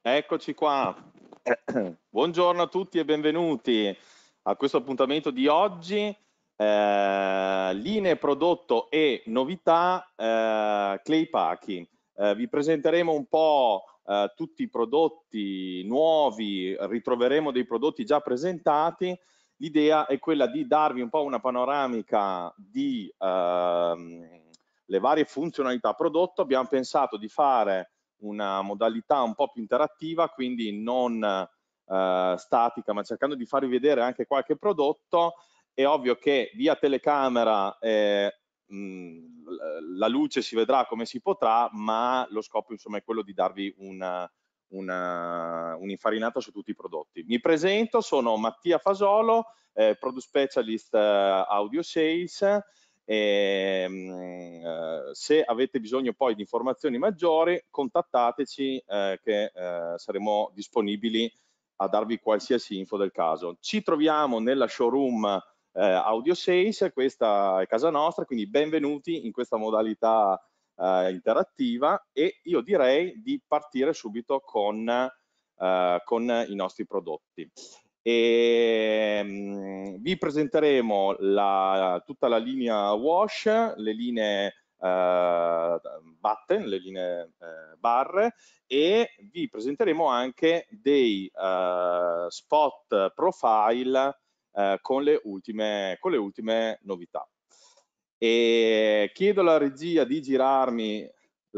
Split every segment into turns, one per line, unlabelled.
Eccoci qua. Buongiorno a tutti e benvenuti a questo appuntamento di oggi. Eh, linee prodotto e novità eh, Clay Packing. Eh, vi presenteremo un po' eh, tutti i prodotti nuovi, ritroveremo dei prodotti già presentati. L'idea è quella di darvi un po' una panoramica di ehm, le varie funzionalità prodotto. Abbiamo pensato di fare una modalità un po' più interattiva, quindi non eh, statica, ma cercando di farvi vedere anche qualche prodotto, è ovvio che via telecamera eh, mh, la luce si vedrà come si potrà, ma lo scopo insomma è quello di darvi una, una, un'infarinata su tutti i prodotti. Mi presento, sono Mattia Fasolo, eh, Product Specialist eh, Audio Sales e, ehm, eh, se avete bisogno poi di informazioni maggiori, contattateci eh, che eh, saremo disponibili a darvi qualsiasi info del caso. Ci troviamo nella showroom eh, Audio 6, questa è casa nostra, quindi benvenuti in questa modalità eh, interattiva e io direi di partire subito con, eh, con i nostri prodotti. E, um, vi presenteremo la, tutta la linea wash, le linee uh, eh, button, le linee uh, barre e vi presenteremo anche dei uh, spot profile con le, ultime, con, le ultime, novità. E chiedo alla regia di girarmi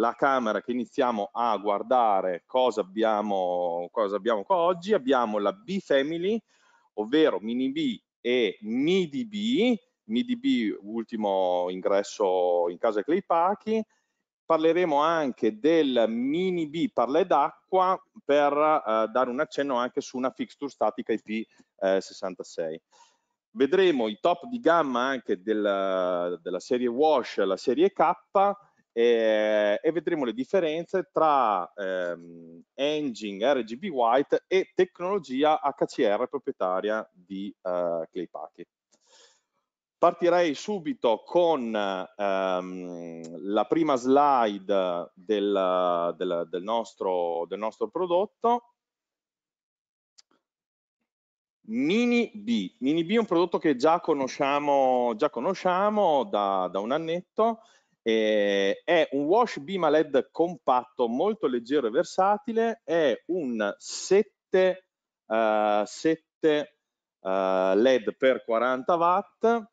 la camera che iniziamo a guardare cosa abbiamo, cosa abbiamo qua oggi, abbiamo la B-Family, ovvero Mini B e MIDB, MIDB ultimo ingresso in casa Cleipachi, parleremo anche del mini B parle d'acqua per eh, dare un accenno anche su una fixture statica IP66. Eh, Vedremo i top di gamma anche del, della serie Wash, la serie K, e, ehm, e vedremo le differenze tra ehm, engine RGB White e tecnologia HCR proprietaria di eh, Clay Packet. Partirei subito con ehm, la prima slide del, del, del, nostro, del nostro prodotto. Mini B. Mini B è un prodotto che già conosciamo, già conosciamo da, da, un annetto eh, è un wash beam a LED compatto, molto leggero e versatile, è un 7, uh, 7 uh, LED per 40 watt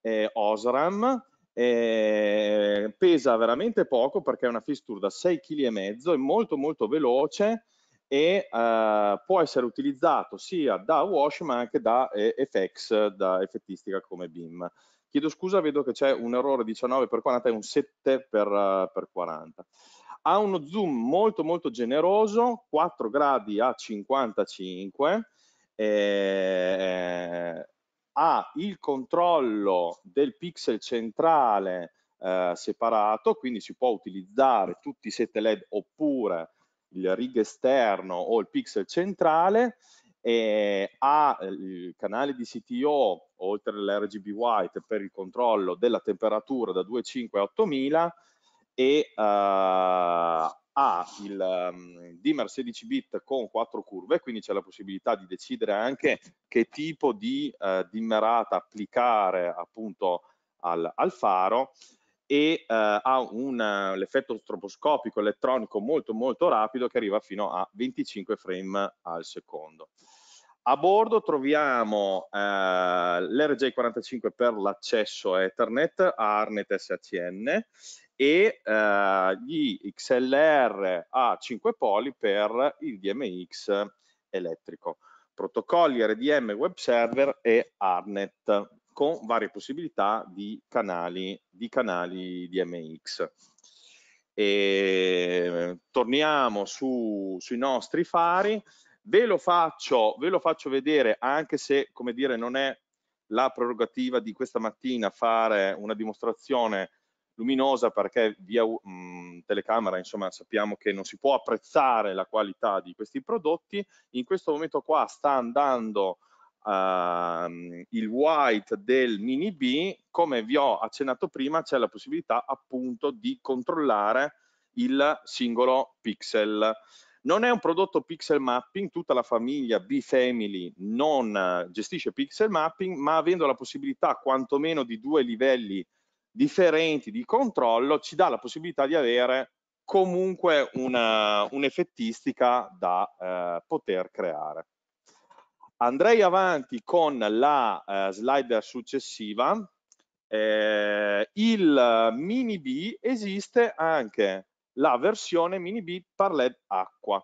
eh, OSRAM, eh, pesa veramente poco perché è una fixture da 6,5 kg, è molto molto veloce e eh, può essere utilizzato sia da wash ma anche da eh, FX, da effettistica come BIM. Chiedo scusa, vedo che c'è un errore 19 per 40 e un 7 per, eh, per 40. Ha uno zoom molto molto generoso, 4 gradi a 55, eh, ha il controllo del pixel centrale eh, separato, quindi si può utilizzare tutti i sette LED oppure il rig esterno o il pixel centrale, eh, ha il canale di CTO oltre all'RGB white per il controllo della temperatura da 2,5 a 8000 e eh, ha il um, dimmer 16 bit con 4 curve quindi c'è la possibilità di decidere anche che tipo di eh, dimmerata applicare appunto al, al faro e eh, ha un, effetto stroposcopico elettronico molto molto rapido che arriva fino a 25 frame al secondo. A bordo troviamo eh, l'RJ45 per l'accesso Ethernet a Arnet SHN e eh, gli XLR a 5 poli per il DMX elettrico, protocolli RDM web server e Arnet con varie possibilità di canali, di canali DMX. E ehm, torniamo su, sui nostri fari, ve lo, faccio, ve lo faccio vedere anche se come dire non è la prerogativa di questa mattina fare una dimostrazione luminosa perché via mh, mm, telecamera insomma sappiamo che non si può apprezzare la qualità di questi prodotti in questo momento qua sta andando Uh, il white del mini B, come vi ho accennato prima, c'è la possibilità appunto di controllare il singolo pixel. Non è un prodotto pixel mapping, tutta la famiglia B-Family non gestisce pixel mapping, ma avendo la possibilità quantomeno di due livelli differenti di controllo, ci dà la possibilità di avere comunque un'effettistica un da eh, poter creare. Andrei avanti con la eh, slide successiva. Eh, il mini B esiste anche la versione mini B parlad acqua.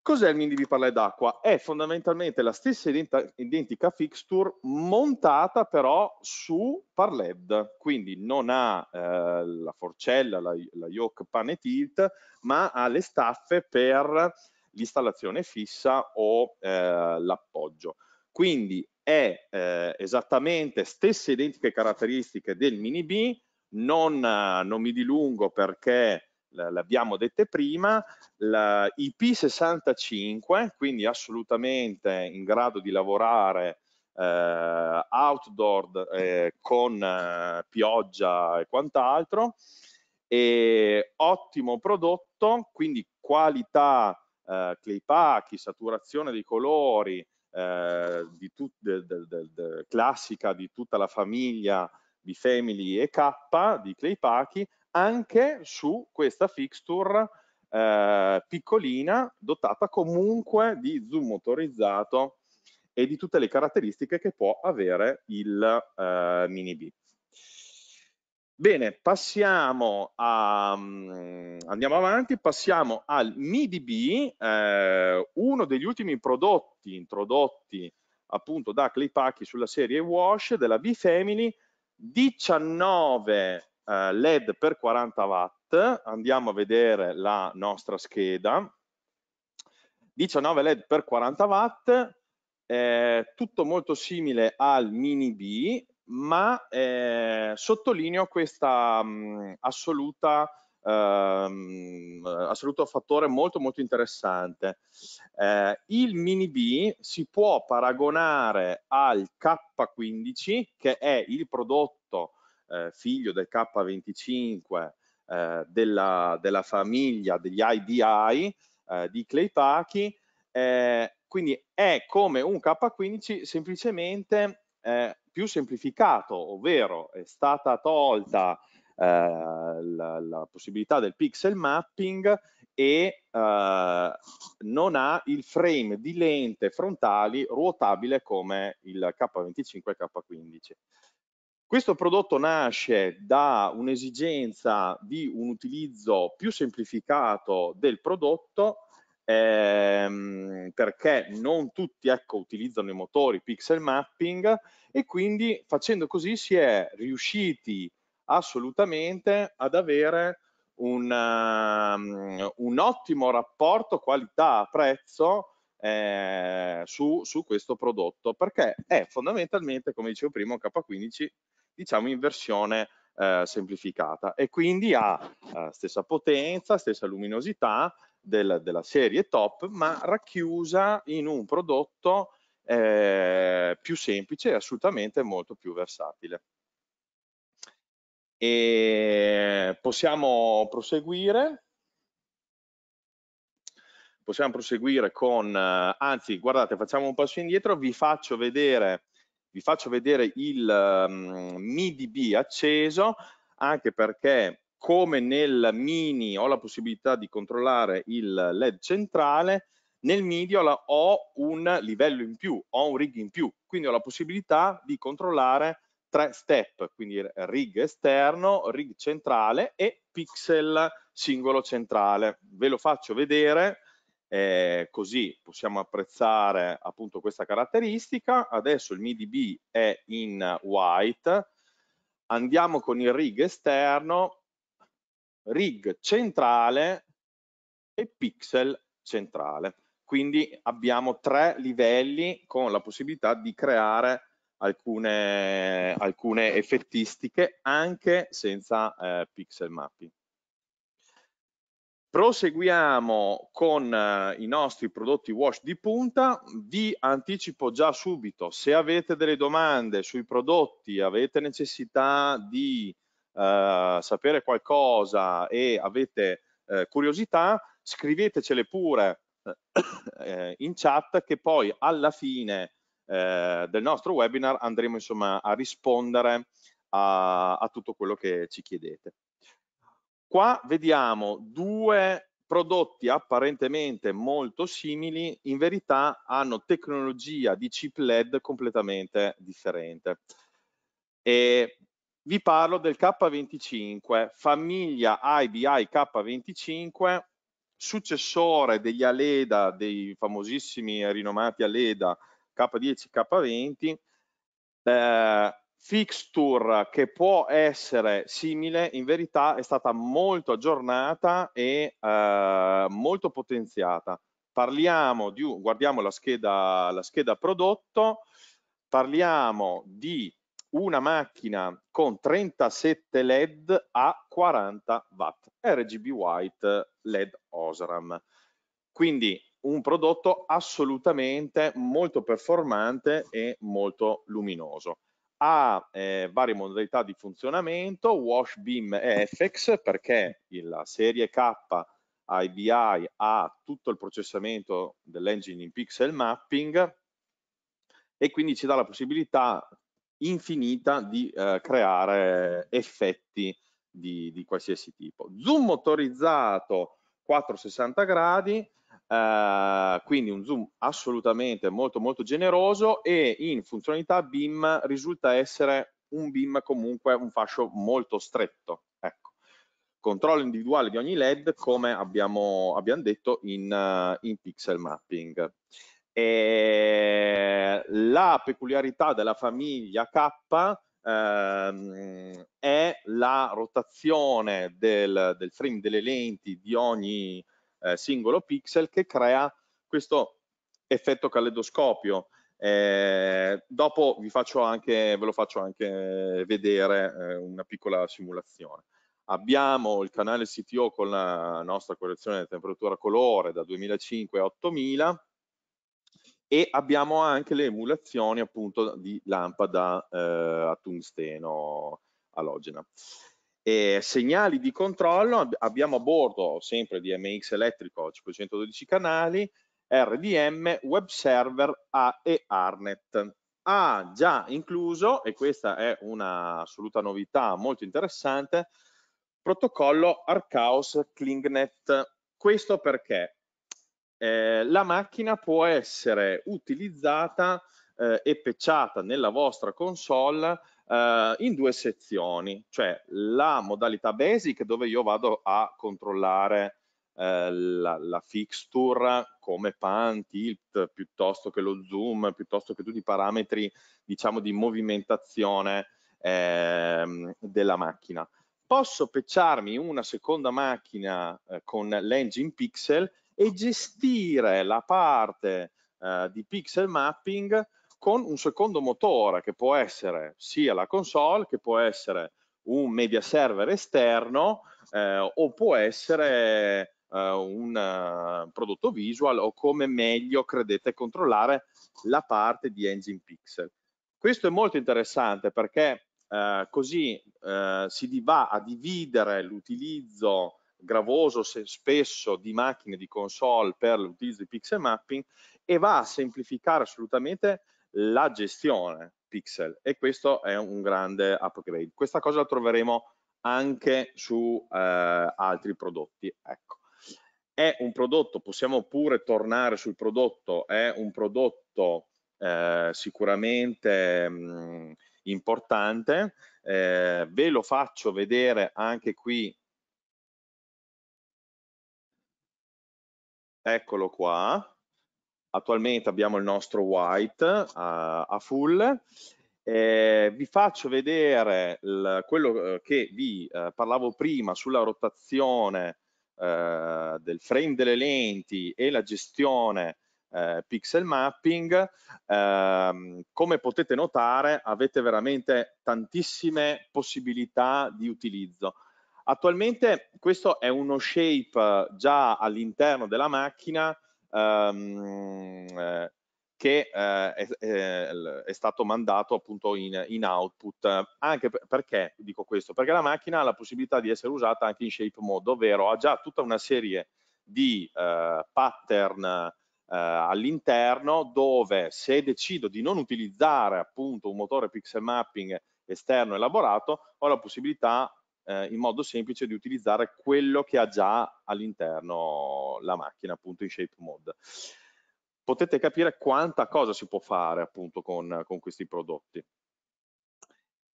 Cos'è il mini B parlad acqua? È fondamentalmente la stessa ident identica fixture montata però su parlad, quindi non ha eh, la forcella, la, la yoke pane tilt, ma ha le staffe per l'installazione fissa o eh, l'appoggio. Quindi è eh, esattamente stesse identiche caratteristiche del mini B, non, non mi dilungo perché l'abbiamo dette prima, la IP65, quindi assolutamente in grado di lavorare eh, outdoor eh, con eh, pioggia e quant'altro, ottimo prodotto, quindi qualità eh, clay saturazione dei colori, eh, di de, de, de, classica di tutta la famiglia di Family e K di clay pack, anche su questa fixture eh, piccolina dotata comunque di zoom motorizzato e di tutte le caratteristiche che può avere il eh, mini B. Bene, passiamo a, mm, andiamo avanti, passiamo al MIDB, eh, uno degli ultimi prodotti introdotti appunto da Claypacchi sulla serie Wash della B-Family, 19 eh, LED per 40 watt, andiamo a vedere la nostra scheda, 19 LED per 40 watt, eh, tutto molto simile al mini B, ma eh, sottolineo questo mh, Um, assoluto fattore molto molto interessante. Uh, il mini B si può paragonare al K15 che è il prodotto uh, figlio del K25 uh, eh, della, della, famiglia degli IBI di Cleitaki, quindi è come un K15 semplicemente eh, più semplificato, ovvero è stata tolta eh, la, la, possibilità del pixel mapping e eh, non ha il frame di lente frontali ruotabile come il K25 e K15. Questo prodotto nasce da un'esigenza di un utilizzo più semplificato del prodotto ehm, perché non tutti ecco, utilizzano i motori pixel mapping e quindi facendo così si è riusciti assolutamente ad avere un, um, un ottimo rapporto qualità-prezzo eh, su, su, questo prodotto perché è fondamentalmente come dicevo prima un K15 diciamo in versione eh, semplificata e quindi ha eh, stessa potenza, stessa luminosità della, della serie top, ma racchiusa in un prodotto eh, più semplice e assolutamente molto più versatile. E possiamo proseguire. Possiamo proseguire con, eh, anzi guardate facciamo un passo indietro, vi faccio vedere, vi faccio vedere il um, mm, MIDB acceso anche perché come nel mini ho la possibilità di controllare il LED centrale, nel MIDI ho un livello in più, ho un rig in più, quindi ho la possibilità di controllare tre step, quindi rig esterno, rig centrale e pixel singolo centrale. Ve lo faccio vedere eh, così possiamo apprezzare appunto questa caratteristica. Adesso il MIDI B è in white, andiamo con il rig esterno rig centrale e pixel centrale. Quindi abbiamo tre livelli con la possibilità di creare alcune, alcune effettistiche anche senza eh, pixel mapping. Proseguiamo con eh, i nostri prodotti wash di punta, vi anticipo già subito, se avete delle domande sui prodotti, avete necessità di eh, sapere qualcosa e avete eh, curiosità, scrivetecele pure eh, eh in chat che poi alla fine eh, del nostro webinar andremo insomma a rispondere a, a tutto quello che ci chiedete. Qua vediamo due prodotti apparentemente molto simili, in verità hanno tecnologia di chip LED completamente differente. E vi parlo del K25, famiglia IBI K25, successore degli Aleda, dei famosissimi e rinomati Aleda K10, K20, eh, fixture che può essere simile, in verità è stata molto aggiornata e eh, molto potenziata. Parliamo di, guardiamo la scheda, la scheda prodotto, parliamo di una macchina con 37 LED a 40 watt, RGB White LED Osram. Quindi un prodotto assolutamente molto performante e molto luminoso. Ha eh, varie modalità di funzionamento, Wash Beam e FX, perché la serie K IBI ha tutto il processamento dell'engine in pixel mapping e quindi ci dà la possibilità infinita di eh, creare effetti di, di, qualsiasi tipo. Zoom motorizzato 460 gradi, eh, quindi un zoom assolutamente molto molto generoso e in funzionalità BIM risulta essere un BIM comunque un fascio molto stretto. Ecco. Controllo individuale di ogni LED come abbiamo, abbiamo detto in, eh, in pixel mapping. E eh, la peculiarità della famiglia K ehm, è la rotazione del, del, frame delle lenti di ogni eh, singolo pixel che crea questo effetto caleidoscopio. Eh, dopo vi faccio anche, ve lo faccio anche vedere eh, una piccola simulazione. Abbiamo il canale CTO con la nostra correzione di temperatura colore da 2005 a 8000 e abbiamo anche le emulazioni appunto di lampada eh, a tungsteno alogena. E segnali di controllo abbiamo a bordo sempre di MX elettrico 512 canali, RDM, web server A e Arnet. Ha ah, già incluso, e questa è un'assoluta novità molto interessante, protocollo Arcaos Klingnet. Questo perché? eh, la macchina può essere utilizzata eh, e pecciata nella vostra console eh, in due sezioni, cioè la modalità basic dove io vado a controllare eh, la, la, fixture come pan, tilt, piuttosto che lo zoom, piuttosto che tutti i parametri diciamo di movimentazione ehm, della macchina. Posso pecciarmi una seconda macchina eh, con l'engine pixel e gestire la parte eh, di pixel mapping con un secondo motore che può essere sia la console che può essere un media server esterno eh, o può essere eh, un uh, prodotto visual o come meglio credete controllare la parte di engine pixel. Questo è molto interessante perché eh, così eh, si va a dividere l'utilizzo gravoso se spesso di macchine, di console per l'utilizzo di pixel mapping e va a semplificare assolutamente la gestione pixel e questo è un grande upgrade. Questa cosa la troveremo anche su eh, altri prodotti. Ecco. È un prodotto, possiamo pure tornare sul prodotto, è un prodotto eh, sicuramente mh, mm, importante, eh, ve lo faccio vedere anche qui eccolo qua, attualmente abbiamo il nostro white a, eh, a full, eh, vi faccio vedere il, quello eh, che vi eh, parlavo prima sulla rotazione eh, del frame delle lenti e la gestione eh, pixel mapping. Ehm, come potete notare avete veramente tantissime possibilità di utilizzo. Attualmente questo è uno shape eh, già all'interno della macchina ehm, eh, che eh, è, è, stato mandato appunto in, in output. Anche perché dico questo? Perché la macchina ha la possibilità di essere usata anche in shape mode, ovvero ha già tutta una serie di eh, pattern eh, all'interno dove se decido di non utilizzare appunto un motore pixel mapping esterno elaborato ho la possibilità eh, in modo semplice di utilizzare quello che ha già all'interno la macchina, appunto in shape mode. Potete capire quanta cosa si può fare appunto con, con questi prodotti.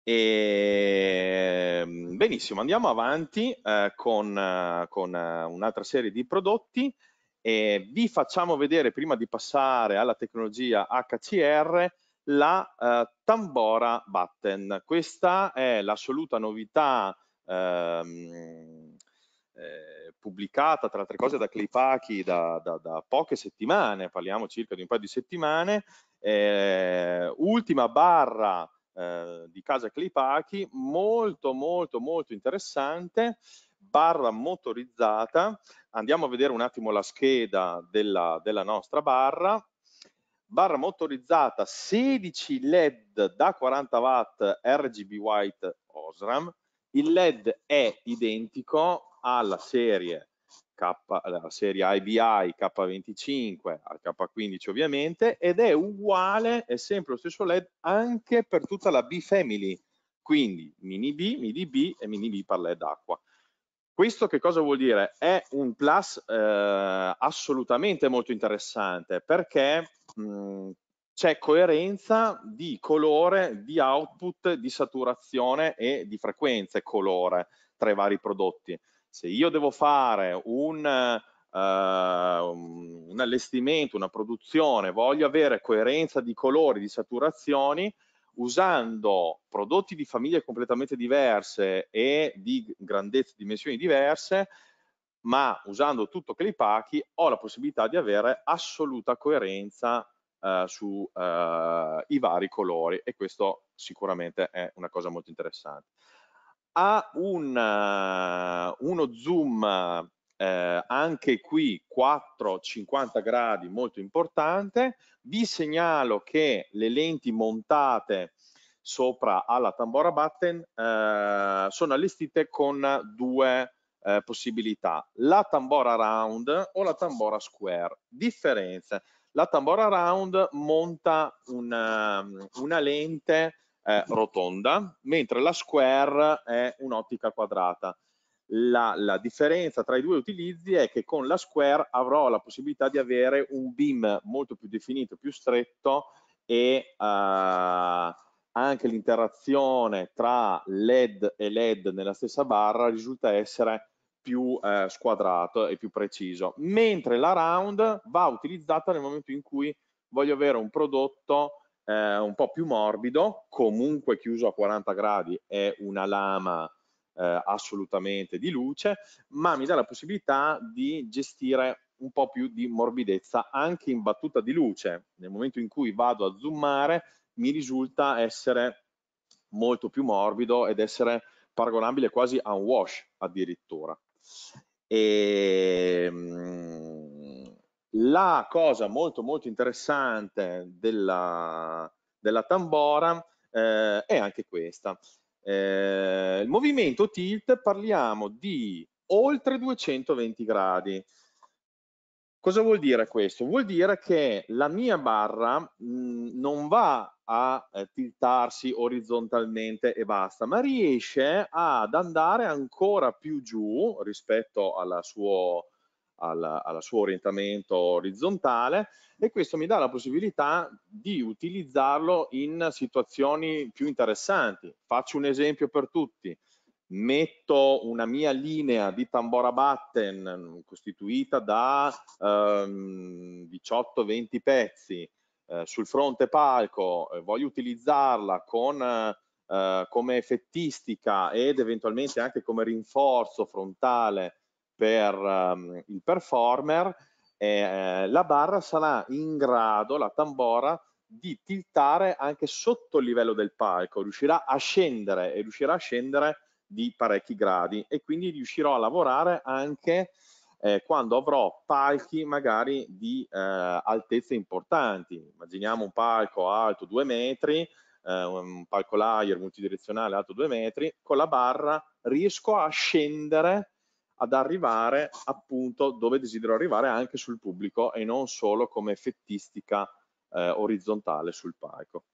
E, ehm, benissimo, andiamo avanti eh, con, con eh, un'altra serie di prodotti e vi facciamo vedere prima di passare alla tecnologia HCR la eh, Tambora Button. Questa è l'assoluta novità ehm, eh, pubblicata tra altre cose da Cleipachi da, da, da, poche settimane, parliamo circa di un paio di settimane, eh, ultima barra eh, di casa Cleipachi, molto molto molto interessante, barra motorizzata, andiamo a vedere un attimo la scheda della, della nostra barra, barra motorizzata 16 LED da 40 watt RGB White Osram, il LED è identico alla serie, K, alla serie IBI K25, al K15 ovviamente, ed è uguale, è sempre lo stesso LED anche per tutta la B-Family, quindi mini B, mini B e mini B per LED acqua. Questo che cosa vuol dire? È un plus eh, assolutamente molto interessante perché mh, mm, c'è coerenza di colore, di output, di saturazione e di frequenza e colore tra i vari prodotti. Se io devo fare un, uh, un allestimento, una produzione, voglio avere coerenza di colori, di saturazioni, usando prodotti di famiglie completamente diverse e di grandezze, dimensioni diverse, ma usando tutto Claypaki ho la possibilità di avere assoluta coerenza eh, su sui eh, vari colori e questo sicuramente è una cosa molto interessante. Ha un, uh, uno zoom eh, anche qui 450 gradi molto importante. Vi segnalo che le lenti montate sopra alla tambora button eh, sono allestite con due eh, possibilità, la tambora round o la tambora square. Differenze. La Tambora Round monta una, um, una lente eh, rotonda, mentre la Square è un'ottica quadrata. La, la, differenza tra i due utilizzi è che con la Square avrò la possibilità di avere un beam molto più definito, più stretto e eh, anche l'interazione tra LED e LED nella stessa barra risulta essere più eh, squadrato e più preciso, mentre la round va utilizzata nel momento in cui voglio avere un prodotto eh, un po' più morbido, comunque chiuso a 40 gradi è una lama eh, assolutamente di luce, ma mi dà la possibilità di gestire un po' più di morbidezza anche in battuta di luce. Nel momento in cui vado a zoomare mi risulta essere molto più morbido ed essere paragonabile quasi a un wash addirittura. E, ehm, la cosa molto molto interessante della, della tambora eh, è anche questa. Eh, il movimento tilt parliamo di oltre 220 gradi. Cosa vuol dire questo? Vuol dire che la mia barra mh, mm, non va a eh, tiltarsi orizzontalmente e basta, ma riesce ad andare ancora più giù rispetto alla suo, alla, alla suo orientamento orizzontale e questo mi dà la possibilità di utilizzarlo in situazioni più interessanti. Faccio un esempio per tutti metto una mia linea di tambora button mm, costituita da ehm, 18-20 pezzi eh, sul fronte palco, eh, voglio utilizzarla con, eh, come effettistica ed eventualmente anche come rinforzo frontale per ehm, il performer, eh, la barra sarà in grado, la tambora, di tiltare anche sotto il livello del palco, riuscirà a scendere e riuscirà a scendere di parecchi gradi e quindi riuscirò a lavorare anche eh, quando avrò palchi magari di eh, altezze importanti. Immaginiamo un palco alto 2 metri, eh, un palco layer multidirezionale alto 2 metri, con la barra riesco a scendere ad arrivare appunto dove desidero arrivare anche sul pubblico e non solo come effettistica eh, orizzontale sul palco.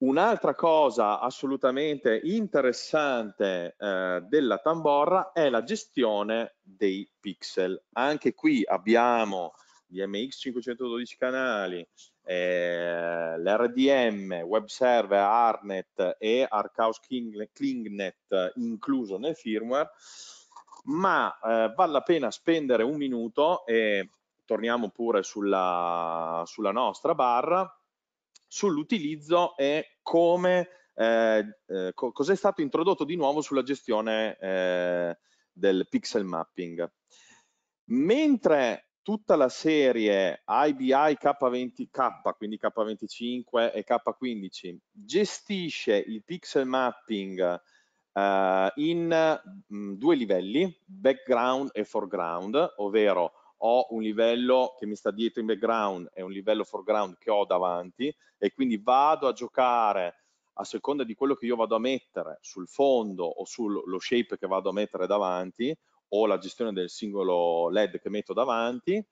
Un'altra cosa assolutamente interessante eh, della Tamborra è la gestione dei pixel. Anche qui abbiamo gli MX512 canali, eh, l'RDM, web server, ARNET e Archaus Klingnet incluso nel firmware, ma eh, vale la pena spendere un minuto e torniamo pure sulla, sulla nostra barra sull'utilizzo e come eh, eh, cos'è stato introdotto di nuovo sulla gestione eh, del pixel mapping. Mentre tutta la serie IBI K20K, quindi K25 e K15, gestisce il pixel mapping eh, in mh, mm, due livelli, background e foreground, ovvero ho un livello che mi sta dietro in background e un livello foreground che ho davanti e quindi vado a giocare a seconda di quello che io vado a mettere sul fondo o sullo shape che vado a mettere davanti o la gestione del singolo LED che metto davanti.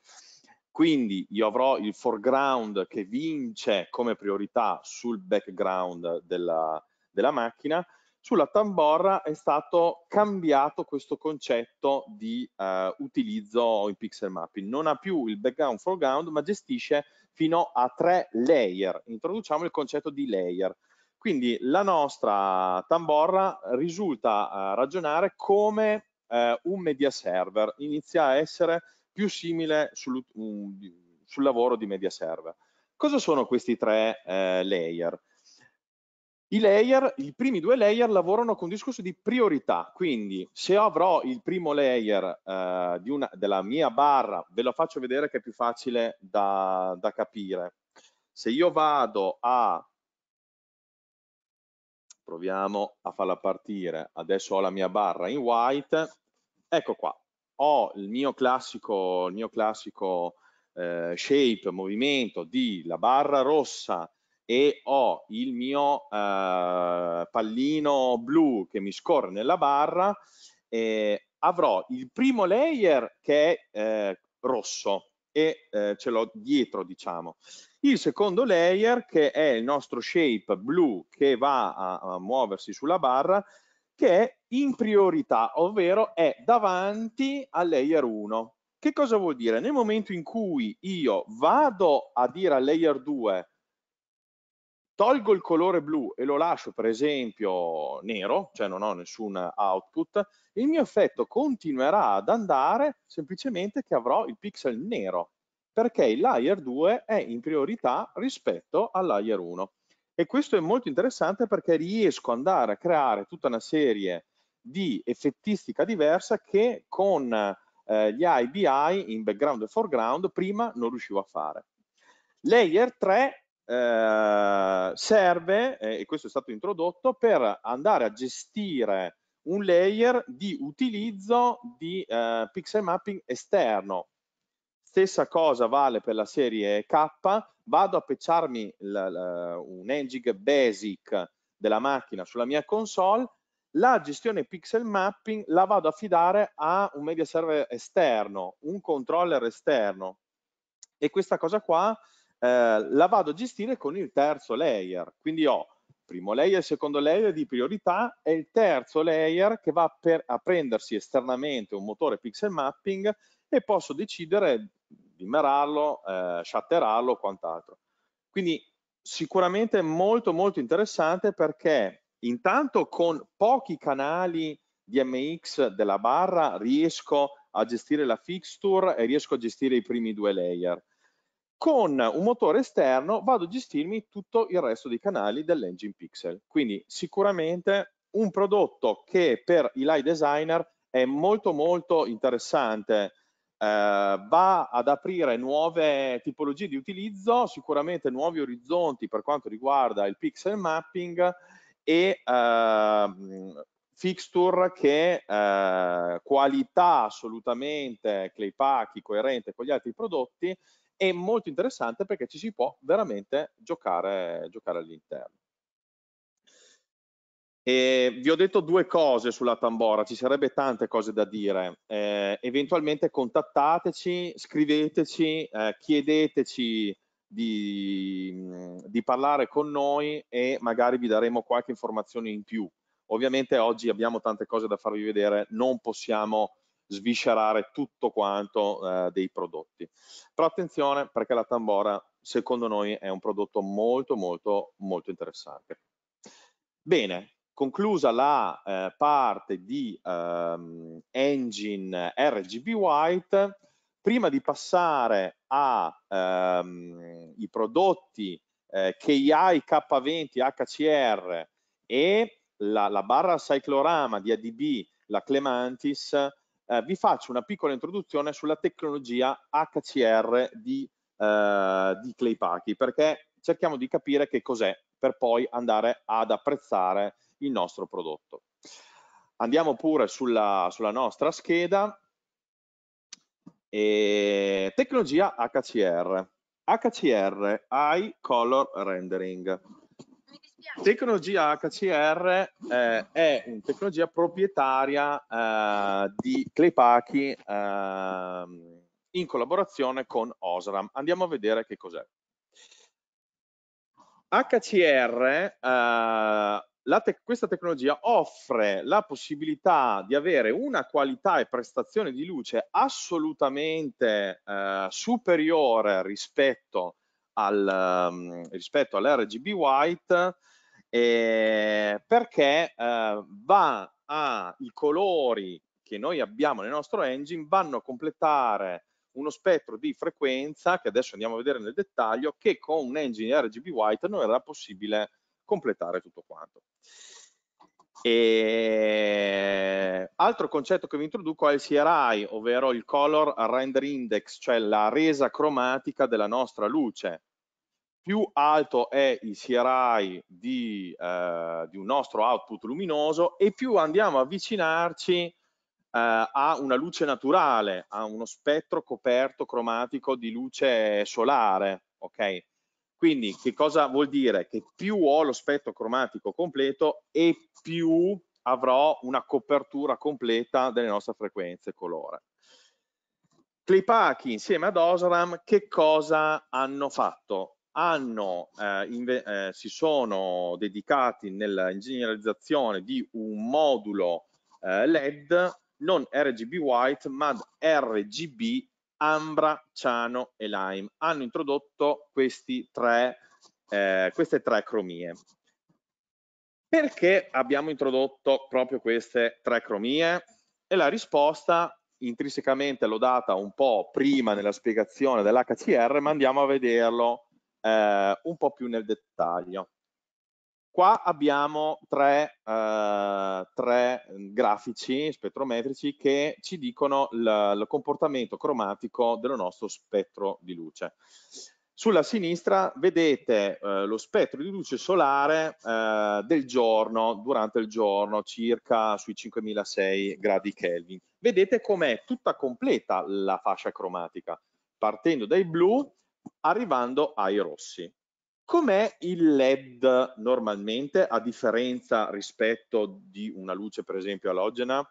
Quindi io avrò il foreground che vince come priorità sul background della, della macchina sulla Tamborra è stato cambiato questo concetto di eh, utilizzo in pixel mapping. Non ha più il background foreground, ma gestisce fino a tre layer. Introduciamo il concetto di layer. Quindi la nostra Tamborra risulta eh, ragionare come eh, un media server, inizia a essere più simile sul, um, sul lavoro di media server. Cosa sono questi tre eh, layer? I layer, i primi due layer lavorano con discorso di priorità, quindi se avrò il primo layer eh, una, della mia barra, ve lo faccio vedere che è più facile da, da capire. Se io vado a, proviamo a farla partire, adesso ho la mia barra in white, ecco qua, ho il mio classico, il mio classico eh, shape, movimento di la barra rossa, e ho il mio eh, pallino blu che mi scorre nella barra, eh, avrò il primo layer che è eh, rosso e eh, ce l'ho dietro, diciamo. Il secondo layer che è il nostro shape blu che va a, a muoversi sulla barra, che è in priorità, ovvero è davanti al layer 1. Che cosa vuol dire? Nel momento in cui io vado a dire al layer 2 tolgo il colore blu e lo lascio per esempio nero, cioè non ho nessun output, il mio effetto continuerà ad andare semplicemente che avrò il pixel nero, perché il layer 2 è in priorità rispetto al layer 1. E questo è molto interessante perché riesco ad andare a creare tutta una serie di effettistica diversa che con eh, gli IBI in background e foreground prima non riuscivo a fare. Layer 3 eh, serve, eh, e questo è stato introdotto, per andare a gestire un layer di utilizzo di eh, pixel mapping esterno. Stessa cosa vale per la serie K, vado a pecciarmi un engig basic della macchina sulla mia console, la gestione pixel mapping la vado a affidare a un media server esterno, un controller esterno. E questa cosa qua eh, la vado a gestire con il terzo layer. Quindi ho primo layer, secondo layer di priorità e il terzo layer che va per, a prendersi esternamente un motore pixel mapping e posso decidere di merarlo, eh, shatterarlo o quant'altro. Quindi sicuramente molto molto interessante perché intanto con pochi canali DMX della barra riesco a gestire la fixture e riesco a gestire i primi due layer con un motore esterno vado a gestirmi tutto il resto dei canali dell'engine pixel. Quindi sicuramente un prodotto che per i light designer è molto molto interessante, eh, va ad aprire nuove tipologie di utilizzo, sicuramente nuovi orizzonti per quanto riguarda il pixel mapping e eh, fixture che eh, qualità assolutamente Claypack coerente con gli altri prodotti è molto interessante perché ci si può veramente giocare, giocare all'interno. E vi ho detto due cose sulla Tambora, ci sarebbe tante cose da dire. Eh, eventualmente contattateci, scriveteci, eh, chiedeteci di, di, parlare con noi e magari vi daremo qualche informazione in più. Ovviamente oggi abbiamo tante cose da farvi vedere, non possiamo sviscerare tutto quanto eh, dei prodotti. Però attenzione perché la tambora secondo noi è un prodotto molto molto molto interessante. Bene, conclusa la eh, parte di ehm, engine RGB White, prima di passare ai ehm, prodotti eh, KI K20 HCR e la, la barra Cyclorama di ADB, la Clemantis, eh, vi faccio una piccola introduzione sulla tecnologia HCR di, eh, di Claypaki, perché cerchiamo di capire che cos'è per poi andare ad apprezzare il nostro prodotto. Andiamo pure sulla, sulla nostra scheda. E tecnologia HCR. HCR High Color Rendering Tecnologia HCR eh, è una tecnologia proprietaria eh, di Claypaki eh, in collaborazione con Osram. Andiamo a vedere che cos'è. HCR, eh, te questa tecnologia offre la possibilità di avere una qualità e prestazione di luce assolutamente eh, superiore rispetto, al, ehm, rispetto all'RGB White eh, perché eh, va a, i colori che noi abbiamo nel nostro engine vanno a completare uno spettro di frequenza che adesso andiamo a vedere nel dettaglio che con un engine RGB White non era possibile completare tutto quanto. E... Ehm, altro concetto che vi introduco è il CRI, ovvero il Color Render Index, cioè la resa cromatica della nostra luce più alto è il CRI di, eh, di un nostro output luminoso e più andiamo a avvicinarci Uh, eh, ha una luce naturale, a uno spettro coperto cromatico di luce solare, ok? Quindi che cosa vuol dire? Che più ho lo spettro cromatico completo e più avrò una copertura completa delle nostre frequenze colore. Cleipachi insieme ad Osram che cosa hanno fatto? hanno, eh, eh, si sono dedicati nell'ingegnerizzazione di un modulo eh, LED non RGB white ma RGB ambra, ciano e lime. Hanno introdotto tre, eh, queste tre cromie. Perché abbiamo introdotto proprio queste tre cromie? E la risposta intrinsecamente l'ho data un po' prima nella spiegazione dell'HCR, ma andiamo a vederlo eh, un po' più nel dettaglio. Qua abbiamo tre, eh, tre grafici spettrometrici che ci dicono il comportamento cromatico del nostro spettro di luce. Sulla sinistra vedete eh, lo spettro di luce solare eh, del giorno, durante il giorno, circa sui 5.600 gradi Kelvin. Vedete com'è tutta completa la fascia cromatica, partendo dai blu arrivando ai rossi. Com'è il LED normalmente, a differenza rispetto di una luce per esempio alogena?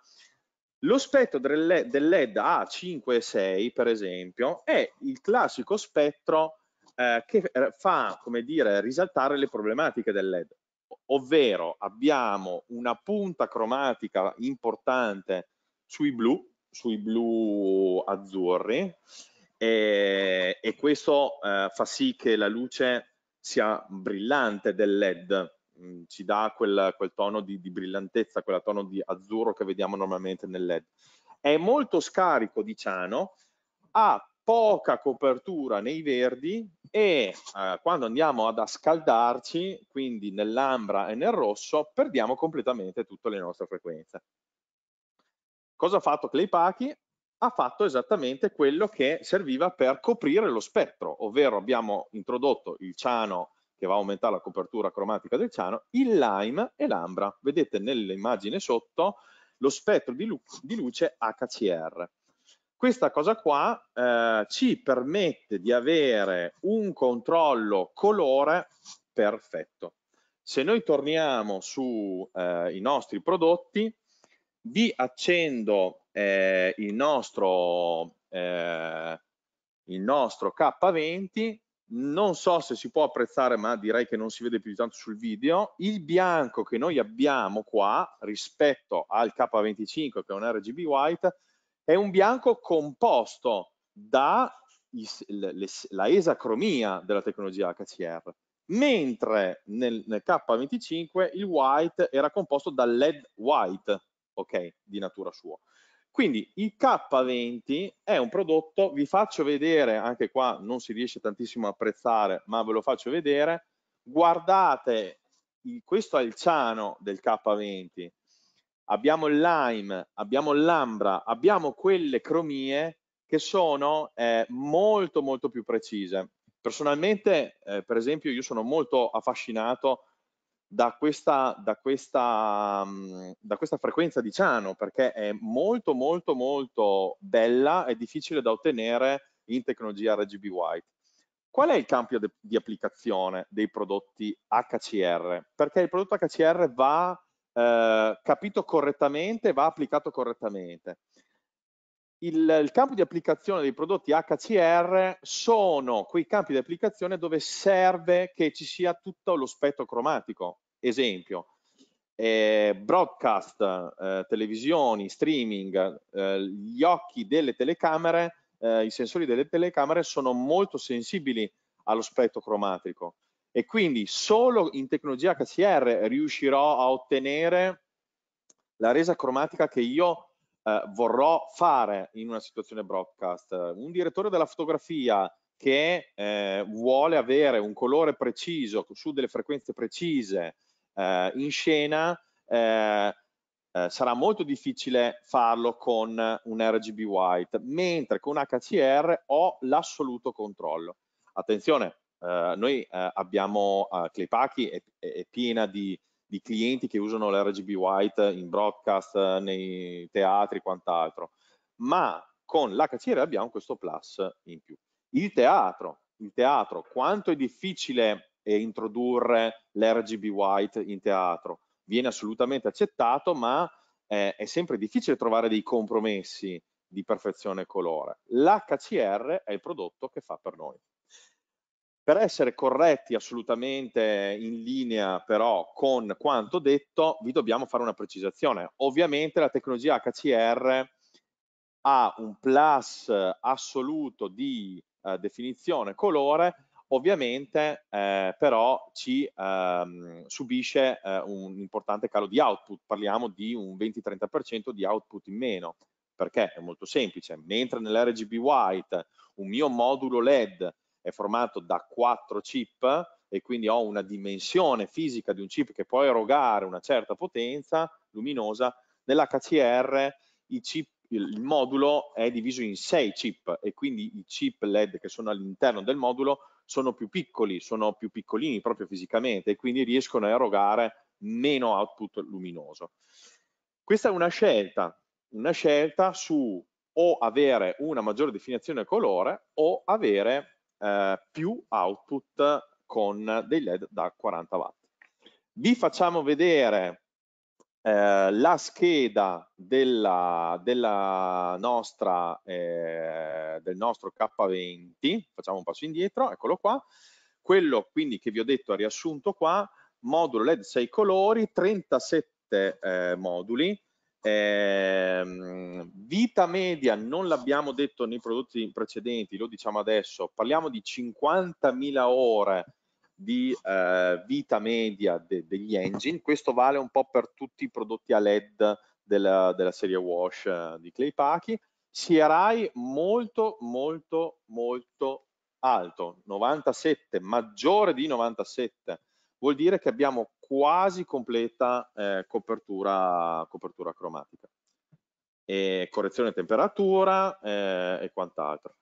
Lo spettro del LED, A5 e 6 per esempio è il classico spettro eh, che eh, fa come dire, risaltare le problematiche del LED, ovvero abbiamo una punta cromatica importante sui blu, sui blu azzurri, e, e questo eh, fa sì che la luce sia brillante del LED, mm, ci dà quel, quel tono di, di, brillantezza, quel tono di azzurro che vediamo normalmente nel LED. È molto scarico di ciano, ha poca copertura nei verdi e eh, quando andiamo ad ascaldarci, quindi nell'ambra e nel rosso, perdiamo completamente tutte le nostre frequenze. Cosa ha fatto Claypachi? ha fatto esattamente quello che serviva per coprire lo spettro, ovvero abbiamo introdotto il ciano che va a aumentare la copertura cromatica del ciano, il lime e l'ambra. Vedete nell'immagine sotto lo spettro di, lu di, luce HCR. Questa cosa qua eh, ci permette di avere un controllo colore perfetto. Se noi torniamo sui eh, nostri prodotti, vi accendo eh, il, nostro, eh, il nostro K20, non so se si può apprezzare ma direi che non si vede più di tanto sul video, il bianco che noi abbiamo qua rispetto al K25 che è un RGB white è un bianco composto dalla esacromia della tecnologia HCR mentre nel, nel, K25 il white era composto dal LED white, ok, di natura sua. Quindi il K20 è un prodotto, vi faccio vedere, anche qua non si riesce tantissimo a apprezzare, ma ve lo faccio vedere, guardate, questo è il ciano del K20, abbiamo il lime, abbiamo l'ambra, abbiamo quelle cromie che sono eh, molto molto più precise. Personalmente, eh, per esempio, io sono molto affascinato da questa, da, questa, mhmm, da questa, frequenza di Ciano perché è molto molto molto bella e difficile da ottenere in tecnologia RGB White. Qual è il campo de, di applicazione dei prodotti HCR? Perché il prodotto HCR va eh, capito correttamente, va applicato correttamente il, il, campo di applicazione dei prodotti HCR sono quei campi di applicazione dove serve che ci sia tutto lo spettro cromatico. Esempio, eh, broadcast, eh, televisioni, streaming, eh, gli occhi delle telecamere, eh, i sensori delle telecamere sono molto sensibili allo spettro cromatico e quindi solo in tecnologia HCR riuscirò a ottenere la resa cromatica che io eh, vorrò fare in una situazione broadcast. Eh, un direttore della fotografia che eh, vuole avere un colore preciso su delle frequenze precise eh, in scena eh, eh, sarà molto difficile farlo con un RGB white, mentre con HCR ho l'assoluto controllo. Attenzione, noi abbiamo, uh, Claypaki è, è piena di di clienti che usano l'RGB White in broadcast, nei teatri e quant'altro, ma con l'HCR abbiamo questo plus in più. Il teatro, il teatro, quanto è difficile eh, introdurre l'RGB White in teatro? Viene assolutamente accettato, ma eh, è sempre difficile trovare dei compromessi di perfezione colore. L'HCR è il prodotto che fa per noi. Per essere corretti assolutamente in linea però con quanto detto, vi dobbiamo fare una precisazione. Ovviamente la tecnologia HCR ha un plus assoluto di eh, definizione colore, ovviamente eh, però ci ehm, subisce eh, un importante calo di output, parliamo di un 20-30% di output in meno. Perché? È molto semplice, mentre nell'RGB White un mio modulo LED è formato da quattro chip e quindi ho una dimensione fisica di un chip che può erogare una certa potenza luminosa, nell'HCR chip, il modulo è diviso in sei chip e quindi i chip LED che sono all'interno del modulo sono più piccoli, sono più piccolini proprio fisicamente e quindi riescono a erogare meno output luminoso. Questa è una scelta, una scelta su o avere una maggiore definizione colore o avere eh, più output con dei LED da 40 watt. Vi facciamo vedere eh, la scheda della, della nostra, eh, del nostro K20, facciamo un passo indietro, eccolo qua, quello quindi che vi ho detto è riassunto qua, modulo LED 6 colori, 37 eh, moduli, eh, vita media non l'abbiamo detto nei prodotti precedenti, lo diciamo adesso, parliamo di 50.000 ore di eh, vita media de degli engine, questo vale un po' per tutti i prodotti a LED della, della serie Wash eh, di Clay Pachi, CRI molto molto molto alto, 97, maggiore di 97 vuol dire che abbiamo quasi completa eh, copertura, copertura, cromatica. E correzione temperatura eh, e quant'altro.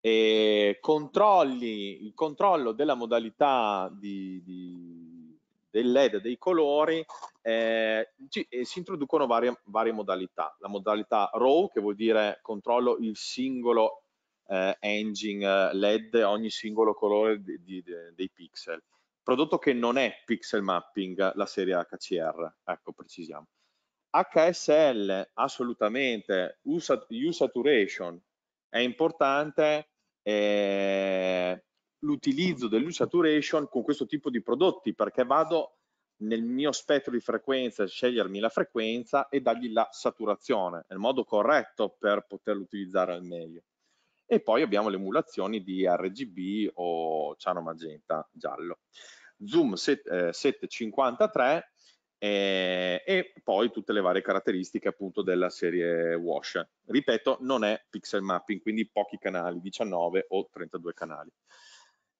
E controlli, il controllo della modalità di, di, del LED dei colori eh, ci, si introducono varie, varie, modalità. La modalità RAW che vuol dire controllo il singolo eh, engine eh, LED, ogni singolo colore di, dei pixel prodotto che non è pixel mapping, la serie HCR, ecco precisiamo. HSL assolutamente, use saturation è importante, eh, l'utilizzo dell'u-saturation con questo tipo di prodotti perché vado nel mio spettro di frequenza, scegliermi la frequenza e dargli la saturazione, è il modo corretto per poterlo utilizzare al meglio. E poi abbiamo le emulazioni di RGB o ciano magenta giallo zoom 753 eh, eh, e poi tutte le varie caratteristiche appunto della serie Wash. Ripeto, non è pixel mapping, quindi pochi canali, 19 o 32 canali.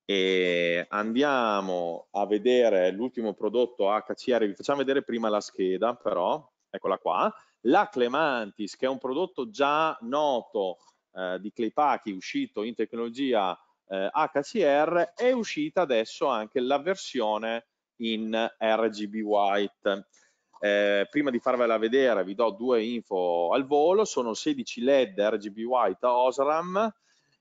E andiamo a vedere l'ultimo prodotto HCR, vi facciamo vedere prima la scheda però, eccola qua, la Clemantis che è un prodotto già noto eh, di Claypachi uscito in tecnologia eh, HCR è uscita adesso anche la versione in RGB White. Eh, prima di farvela vedere vi do due info al volo, sono 16 LED RGB White Osram,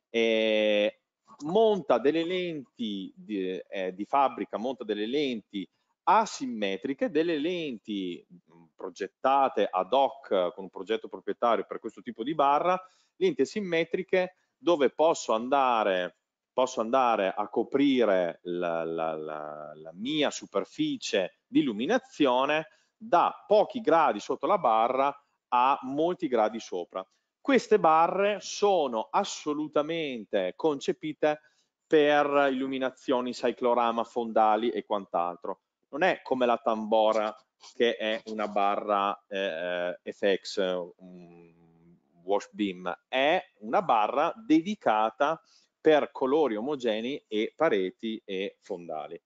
eh, monta delle lenti di, eh, di, fabbrica, monta delle lenti asimmetriche, delle lenti mm, progettate ad hoc con un progetto proprietario per questo tipo di barra, lenti asimmetriche dove posso andare posso andare a coprire la, la, la, la mia superficie di illuminazione da pochi gradi sotto la barra a molti gradi sopra. Queste barre sono assolutamente concepite per illuminazioni cyclorama, fondali e quant'altro. Non è come la tambora che è una barra eh, eh FX um, wash beam, è una barra dedicata a per colori omogenei e pareti e fondali.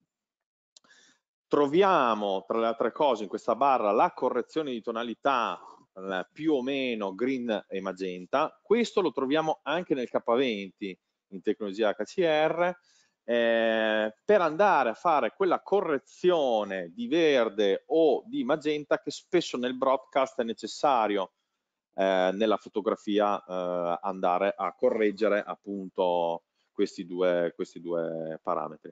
Troviamo tra le altre cose in questa barra la correzione di tonalità eh, più o meno green e magenta, questo lo troviamo anche nel K20 in tecnologia HCR, eh, per andare a fare quella correzione di verde o di magenta che spesso nel broadcast è necessario eh, nella fotografia eh, andare a correggere appunto questi due, questi due parametri.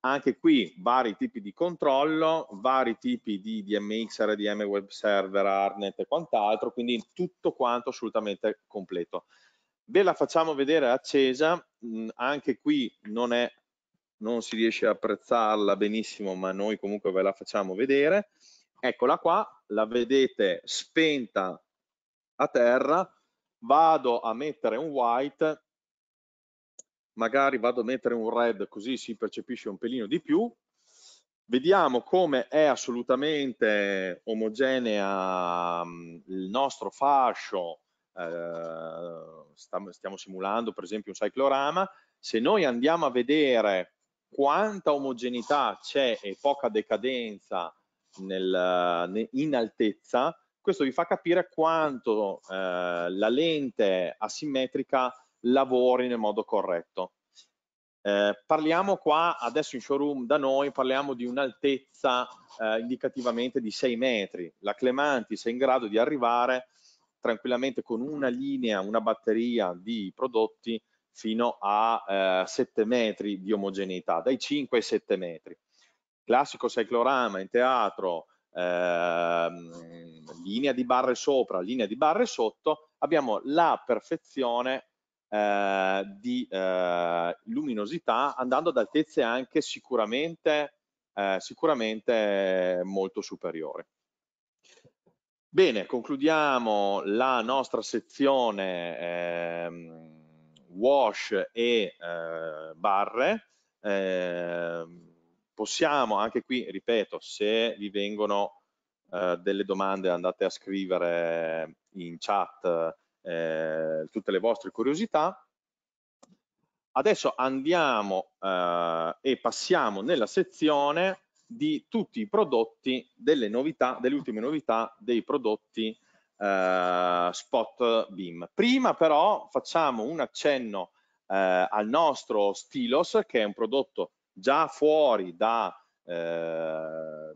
Anche qui vari tipi di controllo, vari tipi di DMX, RDM, web server, ARNET e quant'altro, quindi tutto quanto assolutamente completo. Ve la facciamo vedere accesa, mm, anche qui non è non si riesce a apprezzarla benissimo, ma noi comunque ve la facciamo vedere. Eccola qua, la vedete spenta a terra, vado a mettere un white, magari vado a mettere un red così si percepisce un pelino di più, vediamo come è assolutamente omogenea mm, il nostro fascio, eh, stiamo simulando per esempio un cyclorama, se noi andiamo a vedere quanta omogeneità c'è e poca decadenza nel, eh, in altezza, questo vi fa capire quanto eh, la lente asimmetrica lavori nel modo corretto. Eh, parliamo qua, adesso in showroom da noi, parliamo di un'altezza eh, indicativamente di 6 metri. La Clemantis è in grado di arrivare tranquillamente con una linea, una batteria di prodotti fino a eh, 7 metri di omogeneità, dai 5 ai 7 metri. Classico cyclorama in teatro, ehm, linea di barre sopra, linea di barre sotto, abbiamo la perfezione eh, di eh, luminosità andando ad altezze anche sicuramente, eh, sicuramente molto superiori. Bene, concludiamo la nostra sezione ehm, wash e eh, barre. Eh, possiamo anche qui, ripeto, se vi vengono eh, delle domande andate a scrivere in chat eh, tutte le vostre curiosità. Adesso andiamo eh, e passiamo nella sezione di tutti i prodotti, delle novità, delle ultime novità dei prodotti eh, Spot beam Prima però facciamo un accenno eh, al nostro Stilos che è un prodotto già fuori da, eh,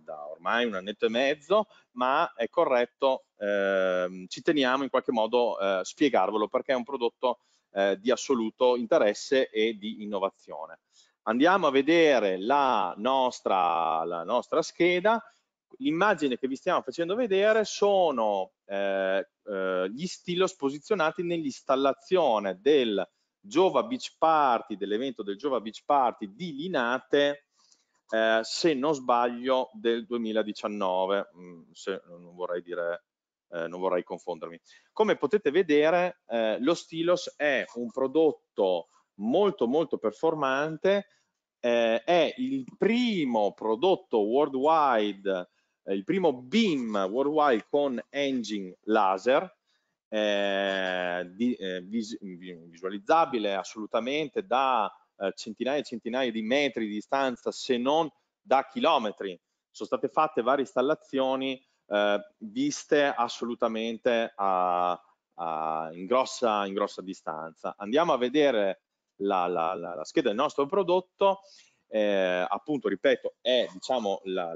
da ormai un annetto e mezzo, ma è corretto, eh, ci teniamo in qualche modo eh, spiegarvelo perché è un prodotto eh, di assoluto interesse e di innovazione. Andiamo a vedere la nostra, la nostra scheda. L'immagine che vi stiamo facendo vedere sono eh, eh, gli stilos posizionati nell'installazione del Giova Beach Party, dell'evento del Giova Beach Party di Linate, eh, se non sbaglio, del 2019, mm, se non vorrei dire eh, non vorrei confondermi. Come potete vedere, eh, lo Stilos è un prodotto molto molto performante, eh, è il primo prodotto worldwide, eh, il primo BIM worldwide con engine laser, eh, di, eh, vis visualizzabile assolutamente da eh, centinaia e centinaia di metri di distanza se non da chilometri. Sono state fatte varie installazioni eh, viste assolutamente a, a, in, grossa, in, grossa, distanza. Andiamo a vedere la, la, la, la scheda del nostro prodotto, eh, appunto ripeto è diciamo la,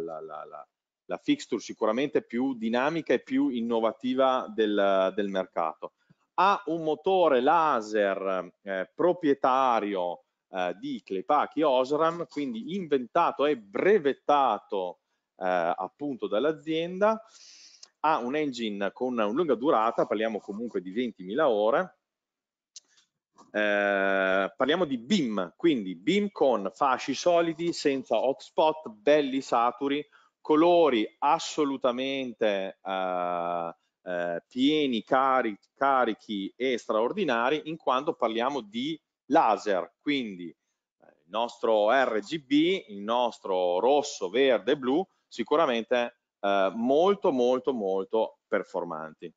la fixture sicuramente più dinamica e più innovativa del, del mercato. Ha un motore laser eh, proprietario eh, di Cleipaki Osram, quindi inventato e brevettato eh, appunto dall'azienda, ha un engine con una lunga durata, parliamo comunque di 20.000 ore, eh, parliamo di BIM, quindi BIM con fasci solidi, senza hotspot, belli saturi, colori assolutamente eh, eh, pieni, cari, carichi e straordinari in quanto parliamo di laser, quindi eh, il nostro RGB, il nostro rosso, verde, blu, sicuramente eh, molto molto molto performanti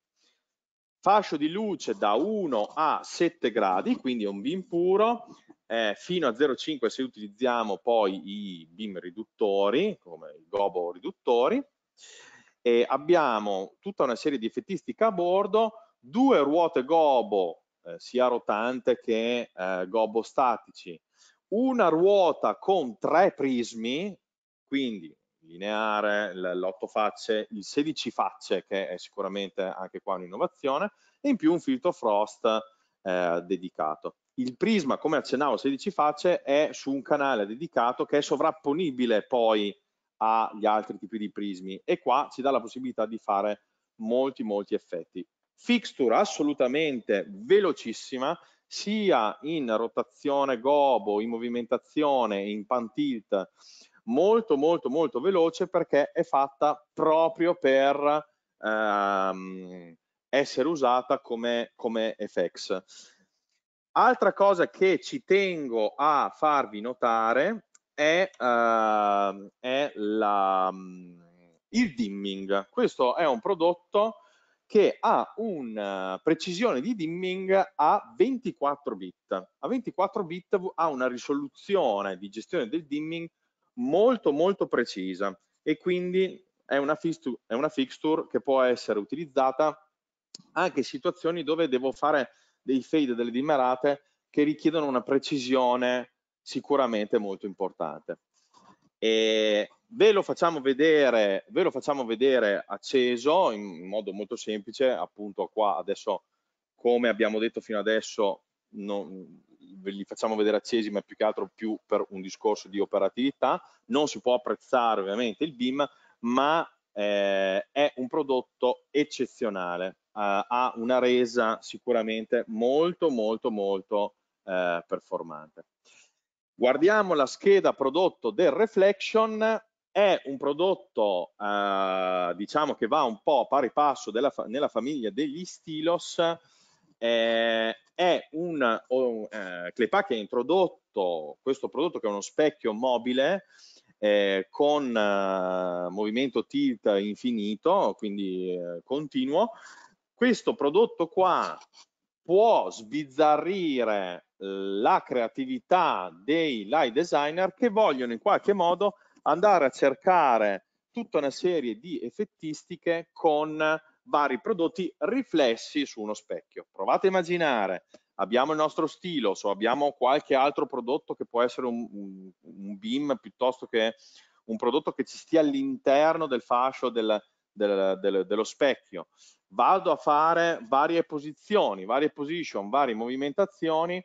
fascio di luce da 1 a 7 gradi, quindi è un beam puro, eh, fino a 0,5 se utilizziamo poi i beam riduttori, come i gobo riduttori, e abbiamo tutta una serie di effettistica a bordo, due ruote gobo, eh, sia rotante che eh, gobo statici, una ruota con tre prismi, quindi lineare, l'otto facce, il 16 facce che è sicuramente anche qua un'innovazione e in più un filtro frost eh, dedicato. Il prisma, come accennavo, 16 facce è su un canale dedicato che è sovrapponibile poi agli altri tipi di prismi e qua ci dà la possibilità di fare molti molti effetti. Fixture assolutamente velocissima sia in rotazione gobo, in movimentazione, in pan tilt molto molto molto veloce perché è fatta proprio per ehm, essere usata come, come FX. Altra cosa che ci tengo a farvi notare è, eh, è la, il dimming. Questo è un prodotto che ha una eh, precisione di dimming a 24 bit. A 24 bit ha una risoluzione di gestione del dimming molto molto precisa e quindi è una, fixture, è una fixture che può essere utilizzata anche in situazioni dove devo fare dei fade, delle dimerate che richiedono una precisione sicuramente molto importante. E ve lo facciamo vedere, ve lo facciamo vedere acceso in modo molto semplice, appunto qua adesso come abbiamo detto fino adesso non, ve li facciamo vedere accesi ma più che altro più per un discorso di operatività, non si può apprezzare ovviamente il BIM ma eh, è un prodotto eccezionale, eh, ha una resa sicuramente molto molto molto eh, performante. Guardiamo la scheda prodotto del Reflection, è un prodotto eh, diciamo che va un po' a pari passo della, nella famiglia degli Stilos, eh, è un oh, eh, Claypack che ha introdotto questo prodotto che è uno specchio mobile eh, con eh, movimento tilt infinito, quindi eh, continuo. Questo prodotto qua può sbizzarrire la creatività dei light designer che vogliono in qualche modo andare a cercare tutta una serie di effettistiche con vari prodotti riflessi su uno specchio. Provate a immaginare, abbiamo il nostro stylus o abbiamo qualche altro prodotto che può essere un, un, un BIM piuttosto che un prodotto che ci stia all'interno del fascio del, del, del, dello specchio. Vado a fare varie posizioni, varie position, varie movimentazioni,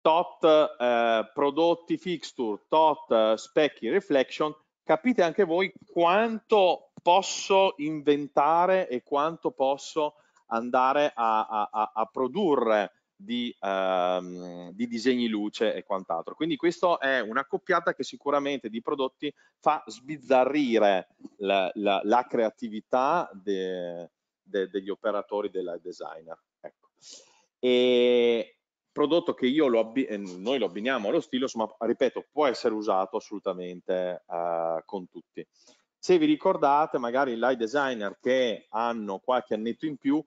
tot eh, prodotti fixture, tot eh, specchi reflection, capite anche voi quanto posso inventare e quanto posso andare a, a, a produrre di, ehm, di, disegni luce e quant'altro. Quindi questa è una coppiata che sicuramente di prodotti fa sbizzarrire la, la, la creatività de, de, degli operatori del designer. Ecco. E prodotto che io lo eh, noi lo abbiniamo allo stile, insomma, ripeto, può essere usato assolutamente eh, con tutti. Se vi ricordate, magari i light designer che hanno qualche annetto in più,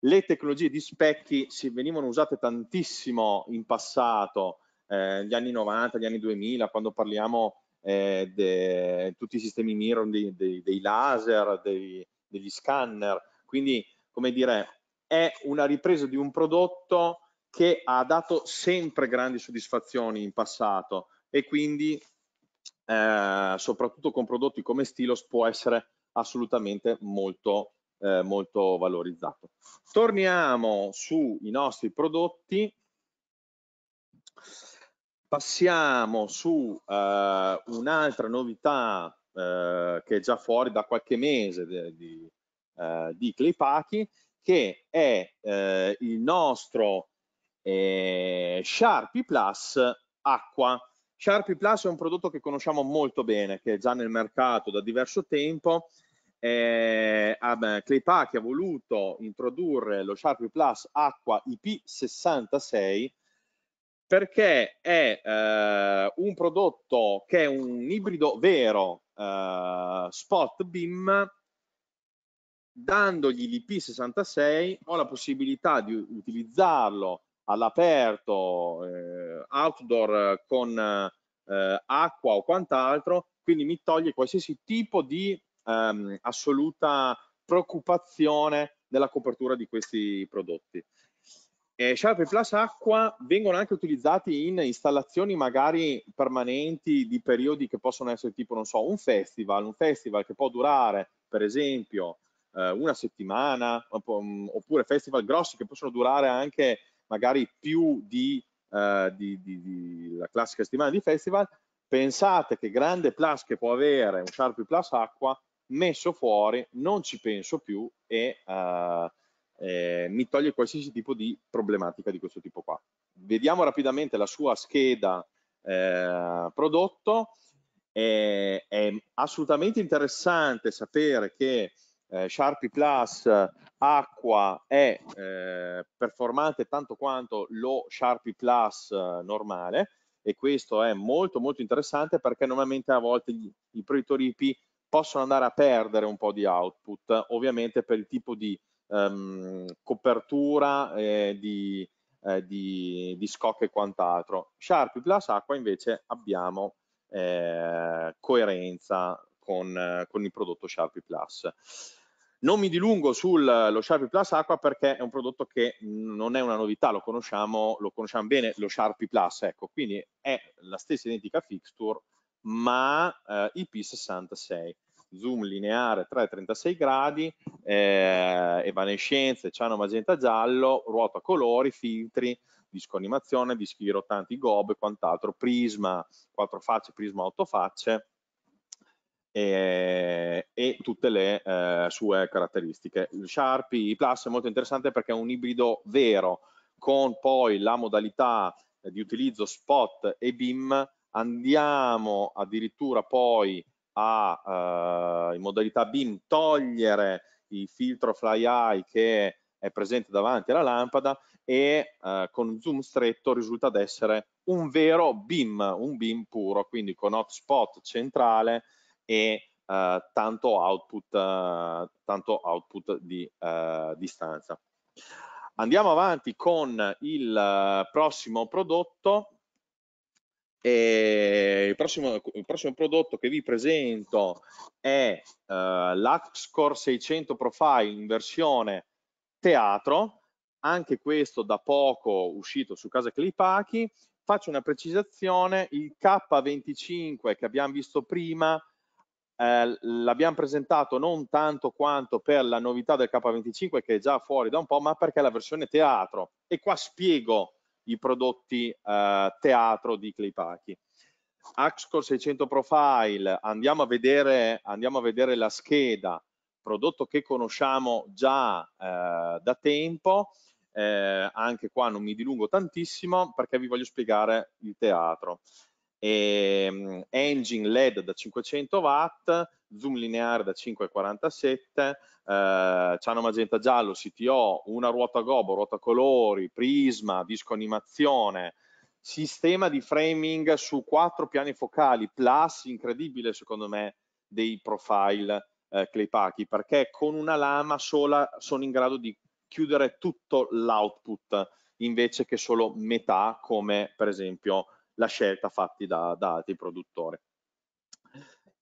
le tecnologie di specchi si venivano usate tantissimo in passato, eh, gli anni 90, gli anni 2000, quando parliamo eh, di tutti i sistemi mirror, dei, dei, dei laser, dei, degli scanner. Quindi, come dire, è una ripresa di un prodotto che ha dato sempre grandi soddisfazioni in passato e quindi eh, soprattutto con prodotti come Stilos, può essere assolutamente molto, eh, molto valorizzato. Torniamo sui nostri prodotti. Passiamo su eh, un'altra novità eh, che è già fuori da qualche mese di, di, eh, di Claypaki, che è eh, il nostro eh, Sharpie Plus Acqua. Sharpie Plus è un prodotto che conosciamo molto bene, che è già nel mercato da diverso tempo. Ah, eh, Claypack ha voluto introdurre lo Sharpie Plus Acqua IP66 perché è eh, un prodotto che è un ibrido vero eh, spot beam dandogli l'IP66 ho la possibilità di utilizzarlo all'aperto, eh, outdoor con eh, acqua o quant'altro, quindi mi toglie qualsiasi tipo di ehm, assoluta preoccupazione della copertura di questi prodotti. E Sharp e Plus Acqua vengono anche utilizzati in installazioni magari permanenti di periodi che possono essere tipo, non so, un festival, un festival che può durare per esempio eh, una settimana, oppure festival grossi che possono durare anche magari più di, eh, di, di, di la classica settimana di festival, pensate che grande plus che può avere un Sharpie Plus Acqua messo fuori, non ci penso più e eh, eh, mi toglie qualsiasi tipo di problematica di questo tipo qua. Vediamo rapidamente la sua scheda eh, prodotto, è, è assolutamente interessante sapere che eh, Sharpie Plus Acqua è eh, performante tanto quanto lo Sharpie Plus eh, normale e questo è molto molto interessante perché normalmente a volte gli, i produttori IP possono andare a perdere un po' di output, ovviamente per il tipo di um, copertura, eh, di, eh, di, di scocca e quant'altro. Sharpie Plus Acqua invece abbiamo eh, coerenza con, eh, con, il prodotto Sharpie Plus. Non mi dilungo sullo eh, Sharpie Plus Aqua perché è un prodotto che non è una novità, lo conosciamo, lo conosciamo bene, lo Sharpie Plus, ecco, quindi è la stessa identica fixture ma eh, IP66, zoom lineare 3,36 gradi, eh, evanescenze, ciano magenta giallo, ruota colori, filtri, disco animazione, dischi rotanti, gob e quant'altro, prisma 4 facce, prisma 8 facce, e, e tutte le eh, sue caratteristiche. Il Sharp Plus è molto interessante perché è un ibrido vero con poi la modalità eh, di utilizzo spot e BIM andiamo addirittura poi a eh, in modalità BIM togliere il filtro fly eye che è presente davanti alla lampada e eh, con zoom stretto risulta ad essere un vero BIM, un BIM puro, quindi con hotspot centrale e uh, tanto, output, uh, tanto output di eh, distanza. Andiamo avanti con il prossimo prodotto. Il prossimo, il, prossimo, prodotto che vi presento è l'Axcore 600 Profile in versione teatro, anche questo da poco uscito su Casa Cleipachi, faccio una precisazione, il K25 che abbiamo visto prima eh, l'abbiamo presentato non tanto quanto per la novità del K25 che è già fuori da un po', ma perché è la versione teatro. E qua spiego i prodotti eh, teatro di Claypachi. Axcore 600 Profile, andiamo a, vedere, andiamo a vedere la scheda, prodotto che conosciamo già eh, da tempo, eh, anche qua non mi dilungo tantissimo perché vi voglio spiegare il teatro e, ehm, engine LED da 500 watt, zoom lineare da 5,47, eh, ciano magenta giallo, CTO, una ruota gobo, ruota colori, prisma, disco animazione, sistema di framing su quattro piani focali, plus incredibile secondo me dei profile eh, Claypaki, perché con una lama sola sono in grado di chiudere tutto l'output invece che solo metà come per esempio la scelta fatti da, da altri produttori.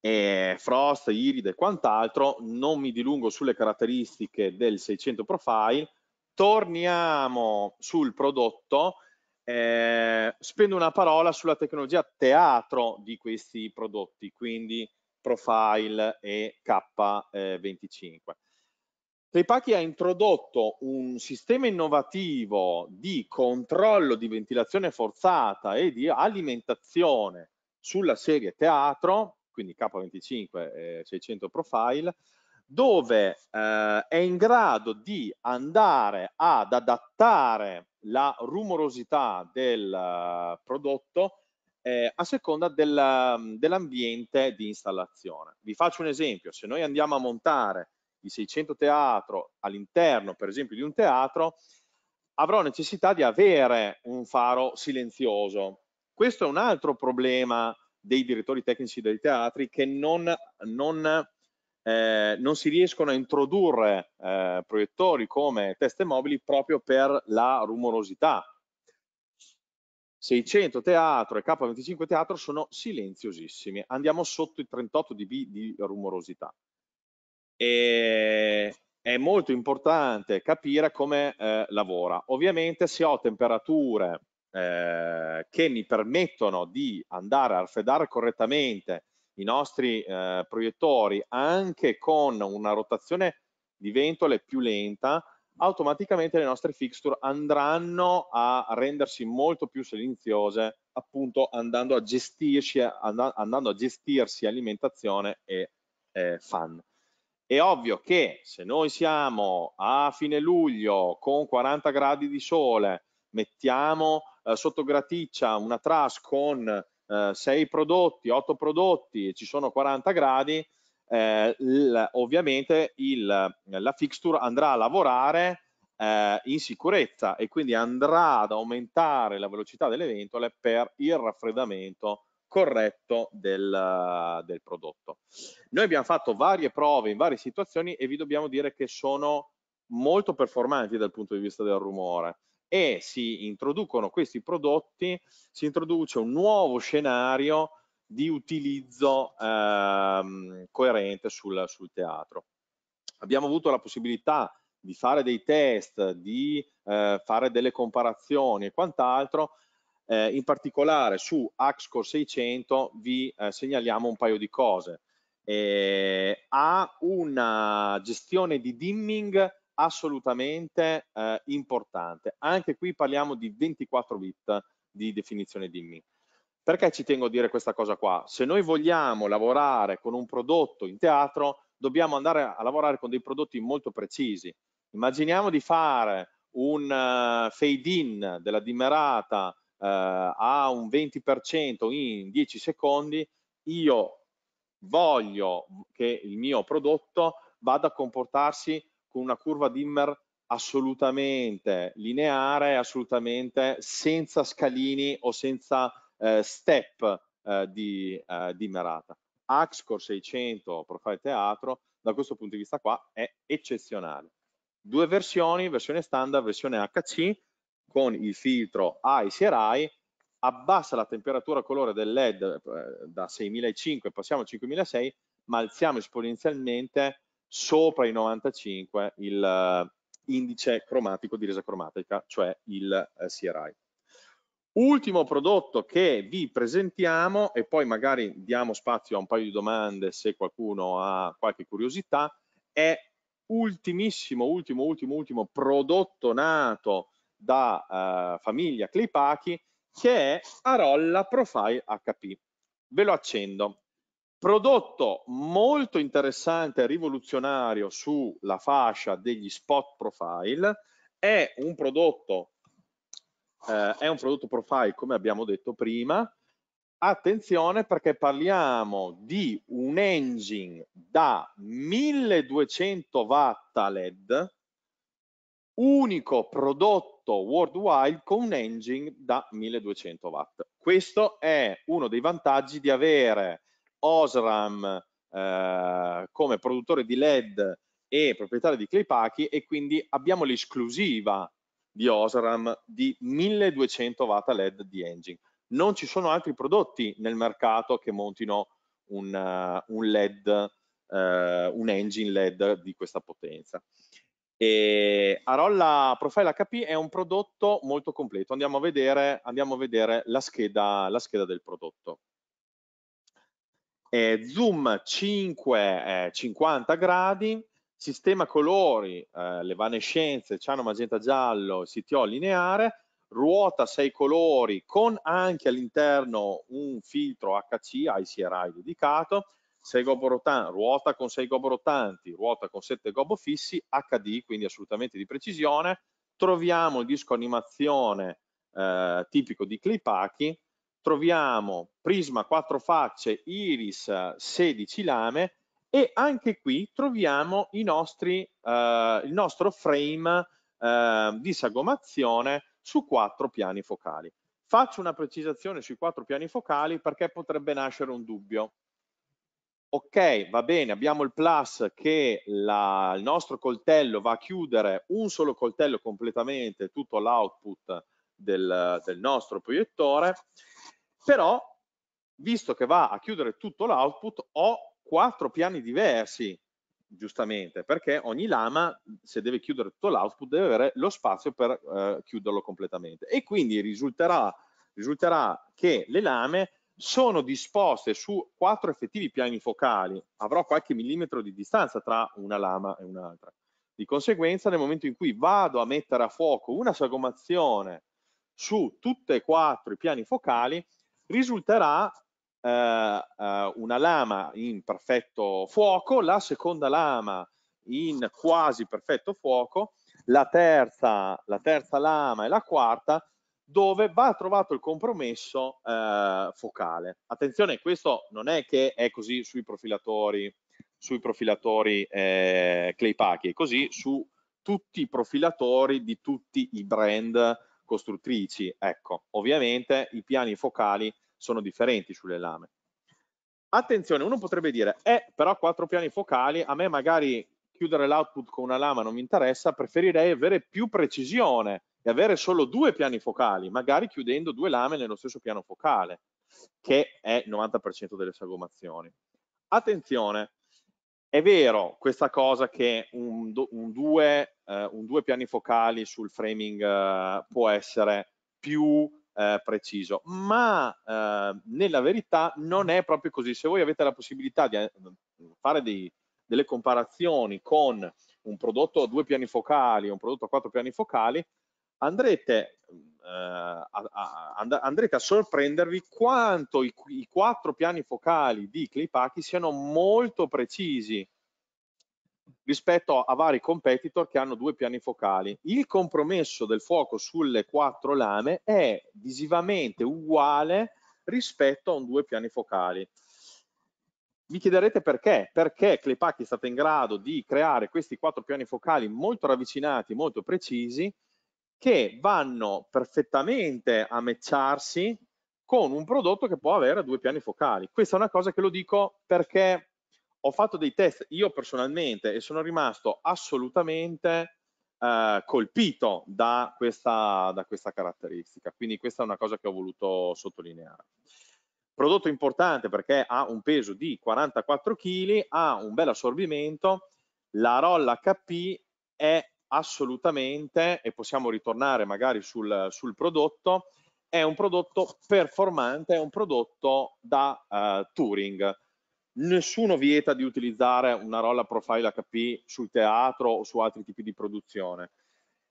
E Frost, Iride e quant'altro, non mi dilungo sulle caratteristiche del 600 Profile, torniamo sul prodotto, eh, spendo una parola sulla tecnologia teatro di questi prodotti, quindi Profile e K25. Eh, Tepaki ha introdotto un sistema innovativo di controllo di ventilazione forzata e di alimentazione sulla serie teatro, quindi K25 eh, 600 profile, dove eh, è in grado di andare ad adattare la rumorosità del eh, prodotto eh, a seconda del, mm, dell'ambiente di installazione. Vi faccio un esempio, se noi andiamo a montare di 600 teatro all'interno, per esempio, di un teatro, avrò necessità di avere un faro silenzioso. Questo è un altro problema dei direttori tecnici dei teatri che non, non, eh, non si riescono a introdurre eh, proiettori come teste mobili proprio per la rumorosità. 600 teatro e K25 teatro sono silenziosissimi, andiamo sotto i 38 dB di rumorosità e è molto importante capire come eh, lavora. Ovviamente se ho temperature eh, che mi permettono di andare a raffreddare correttamente i nostri eh, proiettori anche con una rotazione di ventole più lenta, automaticamente le nostre fixture andranno a rendersi molto più silenziose appunto andando a gestirsi, and andando a gestirsi alimentazione e eh, fan. È ovvio che se noi siamo a fine luglio con 40 gradi di sole, mettiamo eh, sotto graticcia una trash con eh, 6 prodotti, 8 prodotti e ci sono 40 gradi, eh, ovviamente il, la fixture andrà a lavorare eh, in sicurezza e quindi andrà ad aumentare la velocità delle ventole per il raffreddamento corretto del, del prodotto. Noi abbiamo fatto varie prove in varie situazioni e vi dobbiamo dire che sono molto performanti dal punto di vista del rumore e si introducono questi prodotti, si introduce un nuovo scenario di utilizzo ehm, coerente sul, sul, teatro. Abbiamo avuto la possibilità di fare dei test, di eh, fare delle comparazioni e quant'altro eh, in particolare su Axcore 600 vi eh, segnaliamo un paio di cose. Eh, ha una gestione di dimming assolutamente eh, importante. Anche qui parliamo di 24 bit di definizione dimming. Perché ci tengo a dire questa cosa qua? Se noi vogliamo lavorare con un prodotto in teatro, dobbiamo andare a lavorare con dei prodotti molto precisi. Immaginiamo di fare un eh, fade in della dimerata eh, a un 20% in 10 secondi, io voglio che il mio prodotto vada a comportarsi con una curva dimmer assolutamente lineare, assolutamente senza scalini o senza eh, step eh, di, eh, dimmerata. Axcore 600 Profile Teatro da questo punto di vista qua è eccezionale. Due versioni, versione standard, versione HC, con il filtro ICE e RAI, abbassa la temperatura colore del LED eh, da 6500 passiamo a 5600, ma alziamo esponenzialmente sopra i 95 il eh, indice cromatico di resa cromatica, cioè il eh, CRI. Ultimo prodotto che vi presentiamo e poi magari diamo spazio a un paio di domande se qualcuno ha qualche curiosità, è ultimissimo, ultimo, ultimo, ultimo prodotto nato da eh, famiglia Clipachi che è Arolla Profile HP. Ve lo accendo. Prodotto molto interessante e rivoluzionario sulla fascia degli spot profile, è un prodotto, eh, è un prodotto profile come abbiamo detto prima, attenzione perché parliamo di un engine da 1200 watt LED unico prodotto worldwide con un engine da 1200 watt. Questo è uno dei vantaggi di avere Osram eh, come produttore di LED e proprietario di Claypaki e quindi abbiamo l'esclusiva di Osram di 1200 watt LED di engine. Non ci sono altri prodotti nel mercato che montino un, uh, un LED, uh, eh, un engine LED di questa potenza. E Arolla Profile HP è un prodotto molto completo. Andiamo a vedere, andiamo a vedere la, scheda, la, scheda, del prodotto. Eh, zoom 5, eh, 50 gradi, sistema colori, eh, le ciano, magenta, giallo, CTO lineare, ruota 6 colori con anche all'interno un filtro HC, ICRI dedicato, 6 gobo rotanti, ruota con 6 gobo rotanti, ruota con 7 gobo fissi, HD, quindi assolutamente di precisione, troviamo il disco animazione eh, tipico di Clipaki, troviamo prisma 4 facce, iris 16 eh, lame e anche qui troviamo nostri, eh, il nostro frame eh, di sagomazione su quattro piani focali. Faccio una precisazione sui quattro piani focali perché potrebbe nascere un dubbio ok, va bene, abbiamo il plus che la, il nostro coltello va a chiudere un solo coltello completamente tutto l'output del, del, nostro proiettore, però visto che va a chiudere tutto l'output ho quattro piani diversi, giustamente, perché ogni lama se deve chiudere tutto l'output deve avere lo spazio per eh, chiuderlo completamente e quindi risulterà, risulterà che le lame sono disposte su quattro effettivi piani focali, avrò qualche millimetro di distanza tra una lama e un'altra. Di conseguenza, nel momento in cui vado a mettere a fuoco una sagomazione su tutti e quattro i piani focali, risulterà eh, eh, una lama in perfetto fuoco, la seconda lama in quasi perfetto fuoco, la terza, la terza lama e la quarta dove va trovato il compromesso eh, focale. Attenzione, questo non è che è così sui profilatori, sui profilatori eh, Claypaki, è così su tutti i profilatori di tutti i brand costruttrici. Ecco, ovviamente i piani focali sono differenti sulle lame. Attenzione, uno potrebbe dire, eh, però quattro piani focali, a me magari chiudere l'output con una lama non mi interessa, preferirei avere più precisione e avere solo due piani focali, magari chiudendo due lame nello stesso piano focale, che è il 90% delle sagomazioni. Attenzione, è vero questa cosa che un, un, due, eh, un due, piani focali sul framing eh, può essere più eh, preciso, ma eh, nella verità non è proprio così. Se voi avete la possibilità di eh, fare dei, delle comparazioni con un prodotto a due piani focali o un prodotto a quattro piani focali, andrete, eh, a, a, andrete a, sorprendervi quanto i, i, quattro piani focali di Clipacchi siano molto precisi rispetto a vari competitor che hanno due piani focali. Il compromesso del fuoco sulle quattro lame è visivamente uguale rispetto a un due piani focali. Vi chiederete perché? Perché Clepacchi è stato in grado di creare questi quattro piani focali molto ravvicinati, molto precisi, che vanno perfettamente a matcharsi con un prodotto che può avere due piani focali. Questa è una cosa che lo dico perché ho fatto dei test io personalmente e sono rimasto assolutamente eh, colpito da questa, da questa caratteristica. Quindi questa è una cosa che ho voluto sottolineare prodotto importante perché ha un peso di 44 kg, ha un bel assorbimento, la roll HP è assolutamente, e possiamo ritornare magari sul, sul prodotto, è un prodotto performante, è un prodotto da uh, Turing. Nessuno vieta di utilizzare una rolla profile HP sul teatro o su altri tipi di produzione.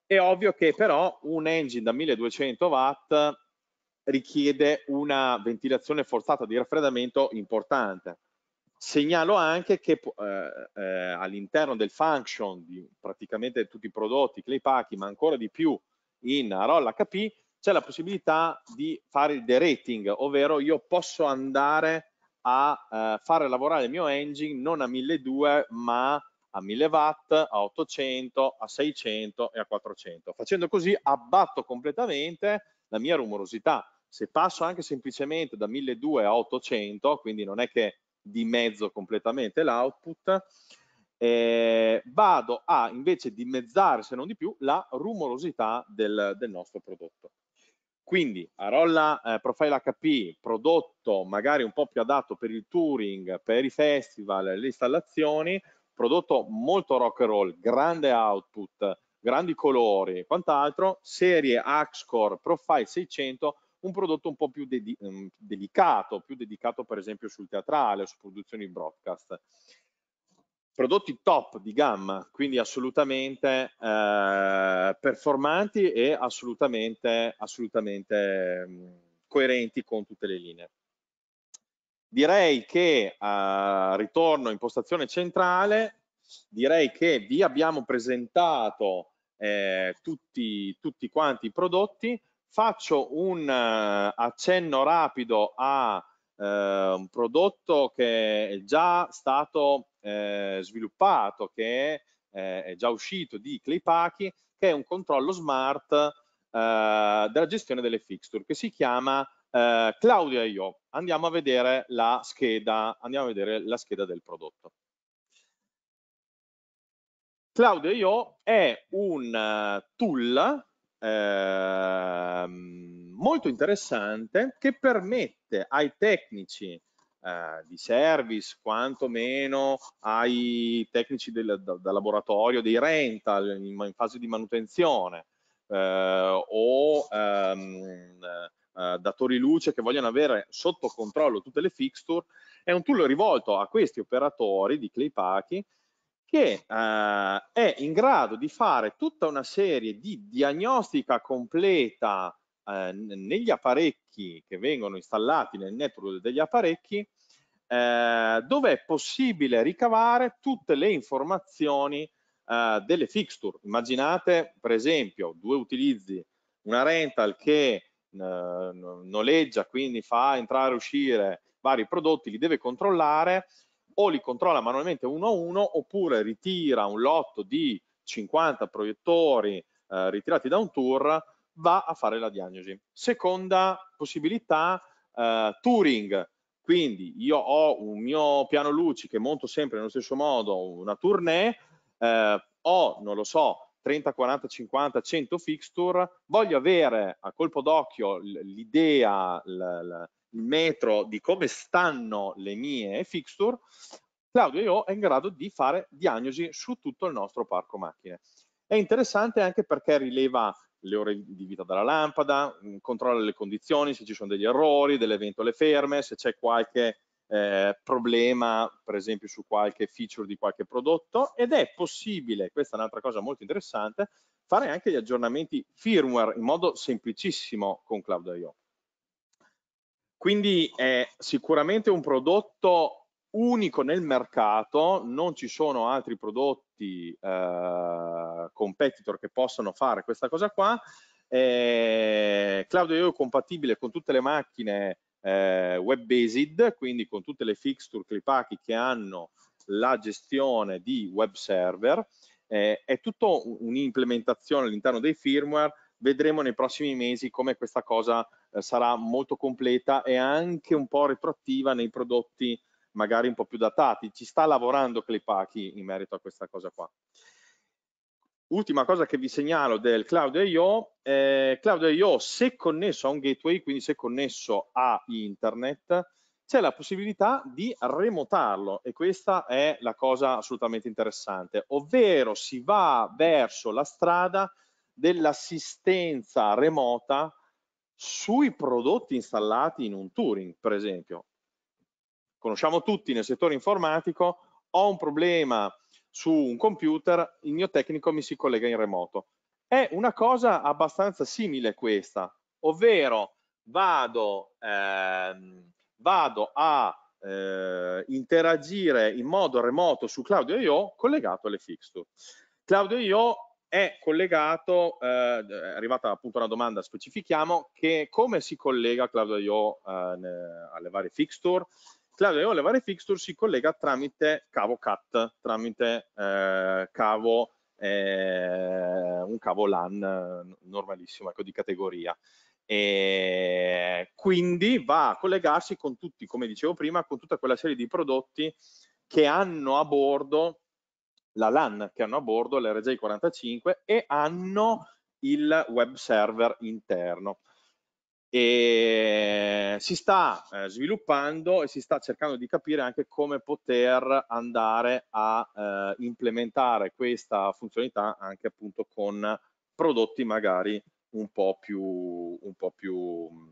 È ovvio che però un engine da 1200 watt richiede una ventilazione forzata di raffreddamento importante. Segnalo anche che eh, eh, all'interno del function di praticamente tutti i prodotti, clay ma ancora di più in Roll HP, c'è la possibilità di fare il derating, ovvero io posso andare a eh, fare lavorare il mio engine non a 1200 ma a 1000 watt, a 800, a 600 e a 400. Facendo così abbatto completamente la mia rumorosità. Se passo anche semplicemente da 1200 a 800, quindi non è che di mezzo completamente l'output, eh, vado a invece dimezzare, se non di più, la rumorosità del, del nostro prodotto. Quindi a rolla eh, profile HP, prodotto magari un po' più adatto per il touring, per i festival, le installazioni, prodotto molto rock and roll, grande output, grandi colori e quant'altro, serie Axcore Profile 600 un prodotto un po' più de ehm, delicato, più dedicato per esempio sul teatrale, su produzioni broadcast. Prodotti top di gamma, quindi assolutamente eh, performanti e assolutamente, assolutamente mh, coerenti con tutte le linee. Direi che eh, ritorno impostazione centrale, direi che vi abbiamo presentato eh, tutti, tutti quanti i prodotti, Faccio un eh, accenno rapido a eh, un prodotto che è già stato eh, sviluppato, che è, eh, è già uscito di Claypaki, che è un controllo smart eh, della gestione delle fixture, che si chiama eh, Cloud.io. Andiamo a vedere la scheda, andiamo a vedere la scheda del prodotto. Cloud.io è un eh, tool Ehm, molto interessante che permette ai tecnici eh, di service quantomeno ai tecnici del, da, da laboratorio dei rental in, in fase di manutenzione eh, o ehm, eh, datori luce che vogliono avere sotto controllo tutte le fixture è un tool rivolto a questi operatori di Claypaki che eh, è in grado di fare tutta una serie di diagnostica completa eh, negli apparecchi che vengono installati nel network degli apparecchi eh, dove è possibile ricavare tutte le informazioni eh, delle fixture. Immaginate per esempio due utilizzi, una rental che eh, noleggia, quindi fa entrare e uscire vari prodotti, li deve controllare o li controlla manualmente uno a uno oppure ritira un lotto di 50 proiettori eh, ritirati da un tour, va a fare la diagnosi. Seconda possibilità, eh, Turing, quindi io ho un mio piano luci che monto sempre nello stesso modo, una tournée, eh, ho, non lo so, 30, 40, 50, 100 fixture, voglio avere a colpo d'occhio l'idea, metro di come stanno le mie fixture, Cloud.io è in grado di fare diagnosi su tutto il nostro parco macchine. È interessante anche perché rileva le ore di vita della lampada, mm, controlla le condizioni, se ci sono degli errori, delle ventole ferme, se c'è qualche eh, problema, per esempio su qualche feature di qualche prodotto ed è possibile, questa è un'altra cosa molto interessante, fare anche gli aggiornamenti firmware in modo semplicissimo con Cloud.io. Quindi è sicuramente un prodotto unico nel mercato, non ci sono altri prodotti eh, competitor che possano fare questa cosa qua. Eh, Cloud.io è compatibile con tutte le macchine eh, web-based, quindi con tutte le fixture clipachi che hanno la gestione di web server. Eh, è tutto un'implementazione all'interno dei firmware vedremo nei prossimi mesi come questa cosa eh, sarà molto completa e anche un po' retroattiva nei prodotti magari un po' più datati. Ci sta lavorando Claypacky in merito a questa cosa qua. Ultima cosa che vi segnalo del Cloud.io, eh, Cloud.io se connesso a un gateway, quindi se connesso a internet, c'è la possibilità di remotarlo e questa è la cosa assolutamente interessante, ovvero si va verso la strada dell'assistenza remota sui prodotti installati in un Turing, per esempio. Conosciamo tutti nel settore informatico, ho un problema su un computer, il mio tecnico mi si collega in remoto. È una cosa abbastanza simile questa, ovvero vado, ehm, vado a eh, interagire in modo remoto su Claudio.io collegato alle fixture. Claudio.io è collegato, eh, è arrivata appunto una domanda, specifichiamo, che come si collega Cloud eh, alle varie fixture? Cloud alle varie fixture si collega tramite cavo CAT, tramite eh, cavo, eh, un cavo LAN normalissimo, ecco, di categoria. E quindi va a collegarsi con tutti, come dicevo prima, con tutta quella serie di prodotti che hanno a bordo la LAN che hanno a bordo, l'RJ45, e hanno il web server interno. E si sta eh, sviluppando e si sta cercando di capire anche come poter andare a eh, implementare questa funzionalità anche appunto con prodotti magari un po' più, un po più mm,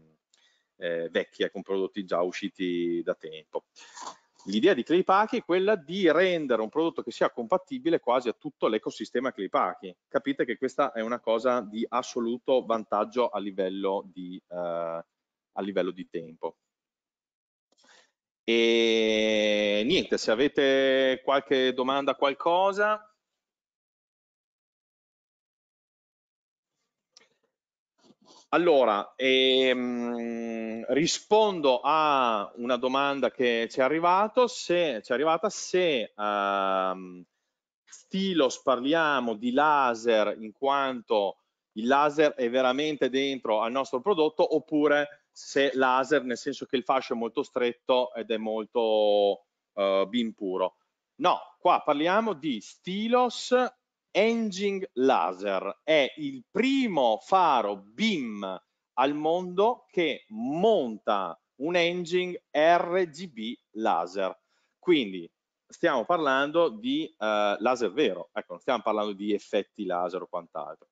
eh, vecchi, eh, con prodotti già usciti da tempo. L'idea di Claypaki è quella di rendere un prodotto che sia compatibile quasi a tutto l'ecosistema Claypaki. Capite che questa è una cosa di assoluto vantaggio a livello di, eh, a livello di tempo. E niente, se avete qualche domanda, qualcosa, Allora, ehm, rispondo a una domanda che ci è, arrivato, se, ci è arrivata, se ehm, stilos parliamo di laser in quanto il laser è veramente dentro al nostro prodotto oppure se laser nel senso che il fascio è molto stretto ed è molto eh, bin No, qua parliamo di stilos Engine Laser è il primo faro BIM al mondo che monta un engine RGB laser. Quindi stiamo parlando di uh, laser vero, ecco, non stiamo parlando di effetti laser o quant'altro.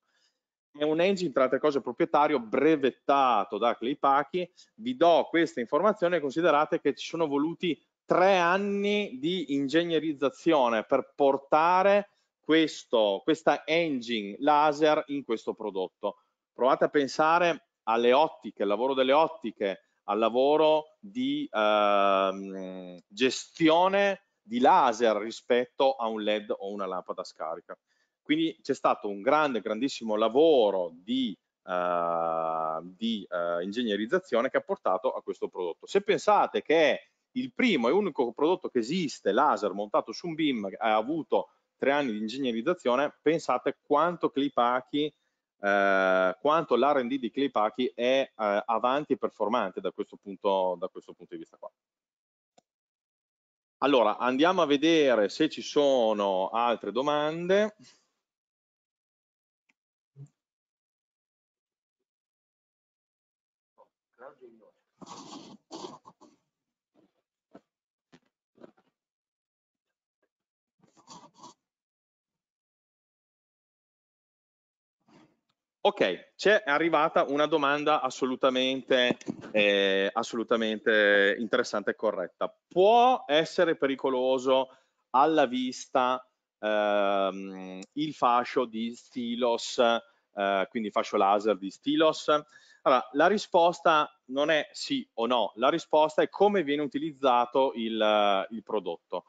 È un engine, tra altre cose, proprietario brevettato da Cleipachi. Vi do questa informazione, considerate che ci sono voluti tre anni di ingegnerizzazione per portare questo, questa engine laser in questo prodotto. Provate a pensare alle ottiche, al lavoro delle ottiche, al lavoro di ehm, gestione di laser rispetto a un LED o una lampada scarica. Quindi c'è stato un grande, grandissimo lavoro di, eh, di eh, ingegnerizzazione che ha portato a questo prodotto. Se pensate che è il primo e unico prodotto che esiste laser montato su un BIM ha avuto tre anni di ingegnerizzazione, pensate quanto Clipachi, eh, quanto l'R&D di Clipachi è eh, avanti e performante da questo punto, da questo punto di vista qua. Allora, andiamo a vedere se ci sono altre domande. Ok, c'è arrivata una domanda assolutamente, eh, assolutamente interessante e corretta. Può essere pericoloso alla vista ehm, il fascio di stilos, eh, quindi fascio laser di stilos? Allora, la risposta non è sì o no, la risposta è come viene utilizzato il, il prodotto.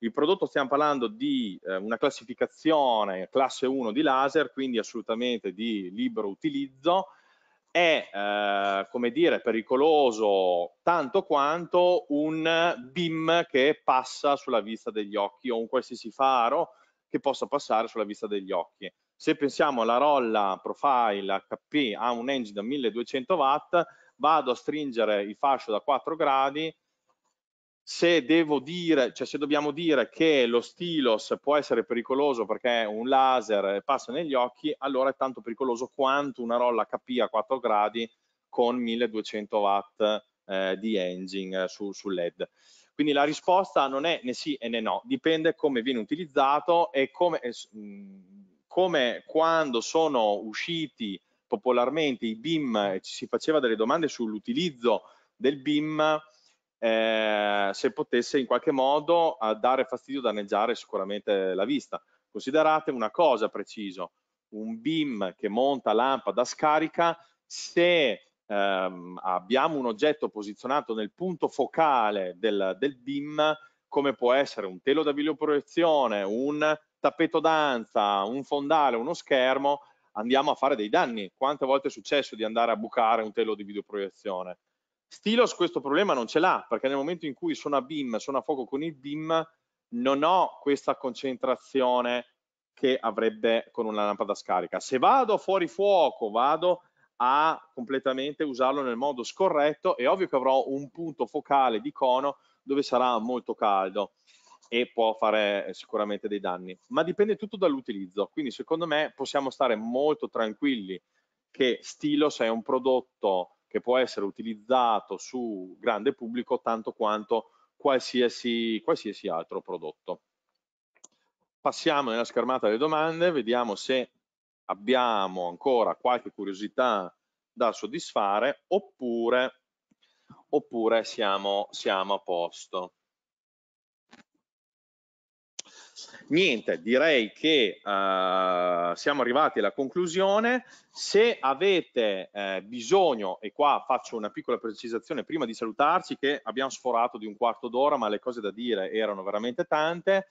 Il prodotto stiamo parlando di eh, una classificazione classe 1 di laser, quindi assolutamente di libero utilizzo, è eh, come dire pericoloso tanto quanto un beam che passa sulla vista degli occhi o un qualsiasi faro che possa passare sulla vista degli occhi. Se pensiamo alla rolla profile HP ha un engine da 1200 watt, vado a stringere il fascio da 4 gradi, se devo dire, cioè se dobbiamo dire che lo stilos può essere pericoloso perché un laser passa negli occhi, allora è tanto pericoloso quanto una rolla KP a 4 gradi con 1200 watt eh, di engine eh, su, su LED. Quindi la risposta non è né sì e né no, dipende come viene utilizzato e come, come quando sono usciti popolarmente i BIM, ci si faceva delle domande sull'utilizzo del BIM, eh, se potesse in qualche modo dare fastidio, danneggiare sicuramente la vista. Considerate una cosa preciso, un BIM che monta lampada scarica, se ehm, abbiamo un oggetto posizionato nel punto focale del, del BIM, come può essere un telo da videoproiezione, un tappeto danza, un fondale, uno schermo, andiamo a fare dei danni. Quante volte è successo di andare a bucare un telo di videoproiezione? Stilos questo problema non ce l'ha, perché nel momento in cui sono a BIM, sono a fuoco con il BIM, non ho questa concentrazione che avrebbe con una lampada scarica. Se vado fuori fuoco, vado a completamente usarlo nel modo scorretto, è ovvio che avrò un punto focale di cono dove sarà molto caldo e può fare eh, sicuramente dei danni, ma dipende tutto dall'utilizzo, quindi secondo me possiamo stare molto tranquilli che Stilos è un prodotto che può essere utilizzato su grande pubblico tanto quanto qualsiasi, qualsiasi altro prodotto. Passiamo nella schermata delle domande, vediamo se abbiamo ancora qualche curiosità da soddisfare oppure, oppure siamo, siamo a posto. Niente, direi che eh, siamo arrivati alla conclusione. Se avete eh, bisogno, e qua faccio una piccola precisazione prima di salutarci, che abbiamo sforato di un quarto d'ora, ma le cose da dire erano veramente tante.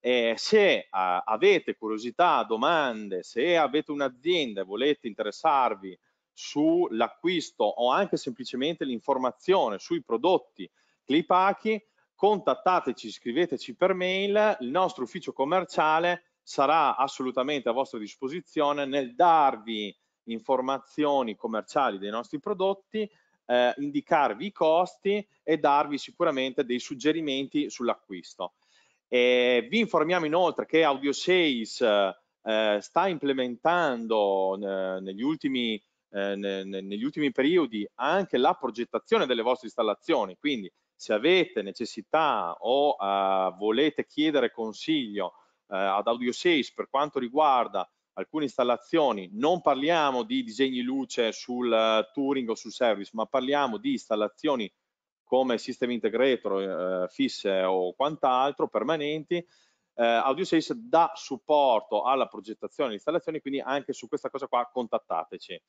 Eh, se avete curiosità, domande, se avete un'azienda e volete interessarvi sull'acquisto o anche semplicemente l'informazione sui prodotti Clipachi, contattateci, scriveteci per mail, il nostro ufficio commerciale sarà assolutamente a vostra disposizione nel darvi informazioni commerciali dei nostri prodotti, eh, indicarvi i costi e darvi sicuramente dei suggerimenti sull'acquisto. vi informiamo inoltre che Audio 6 eh, sta implementando eh, negli ultimi eh, negli ultimi periodi anche la progettazione delle vostre installazioni, quindi se avete necessità o eh, volete chiedere consiglio eh, ad Audio 6 per quanto riguarda alcune installazioni, non parliamo di disegni luce sul uh, eh, Turing o sul service, ma parliamo di installazioni come System Integrator, eh, fisse o quant'altro, permanenti, eh, AudioSales dà supporto alla progettazione e all'installazione, quindi anche su questa cosa qua contattateci.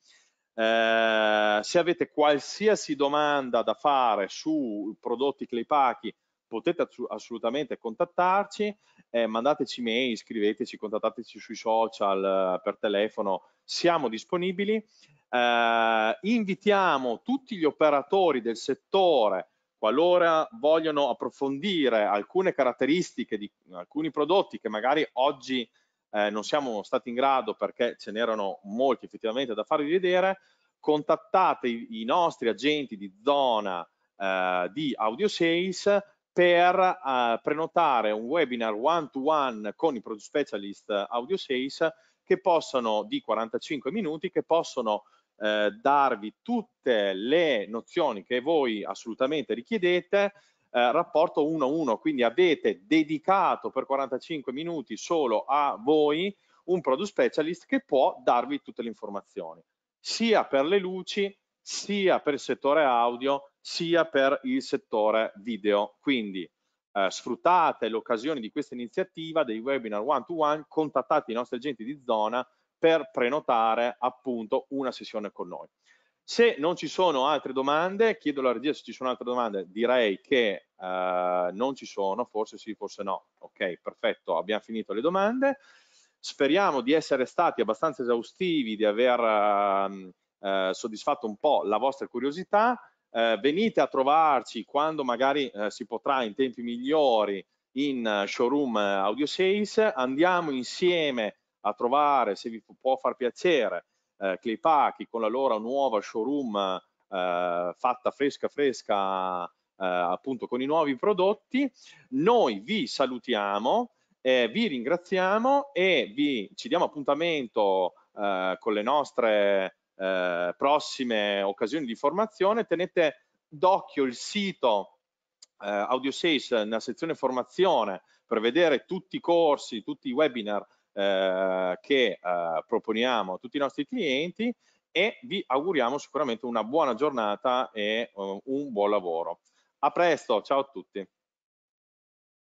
Eh, se avete qualsiasi domanda da fare su prodotti Claypachi, potete assolutamente contattarci, eh, mandateci mail, iscriveteci, contattateci sui social, eh, per telefono, siamo disponibili. Eh, invitiamo tutti gli operatori del settore, qualora vogliono approfondire alcune caratteristiche di alcuni prodotti che magari oggi eh, non siamo stati in grado perché ce n'erano molti effettivamente da farvi vedere, contattate i, i nostri agenti di zona eh, di Audio Sales per eh, prenotare un webinar one-to-one con i Product Specialist eh, Audio Sales che possono, di 45 minuti, che possono eh, darvi tutte le nozioni che voi assolutamente richiedete, eh, rapporto 1-1, quindi avete dedicato per 45 minuti solo a voi un product specialist che può darvi tutte le informazioni, sia per le luci, sia per il settore audio, sia per il settore video. Quindi eh, sfruttate l'occasione di questa iniziativa dei webinar one-to-one, -one, contattate i nostri agenti di zona per prenotare appunto una sessione con noi. Se non ci sono altre domande, chiedo alla regia se ci sono altre domande, direi che eh, non ci sono, forse sì, forse no. Ok, perfetto, abbiamo finito le domande. Speriamo di essere stati abbastanza esaustivi, di aver ehm, eh, soddisfatto un po' la vostra curiosità. Eh, venite a trovarci quando magari eh, si potrà in tempi migliori in eh, showroom eh, Audio Sales. Andiamo insieme a trovare, se vi può far piacere, eh, Clay con la loro nuova showroom eh, fatta fresca fresca eh, appunto con i nuovi prodotti. Noi vi salutiamo, eh, vi ringraziamo e vi, ci diamo appuntamento eh, con le nostre eh, prossime occasioni di formazione. Tenete d'occhio il sito eh, Audio 6 nella sezione formazione per vedere tutti i corsi, tutti i webinar eh, che eh, proponiamo a tutti i nostri clienti e vi auguriamo sicuramente una buona giornata e uh, un buon lavoro. A presto, ciao a tutti.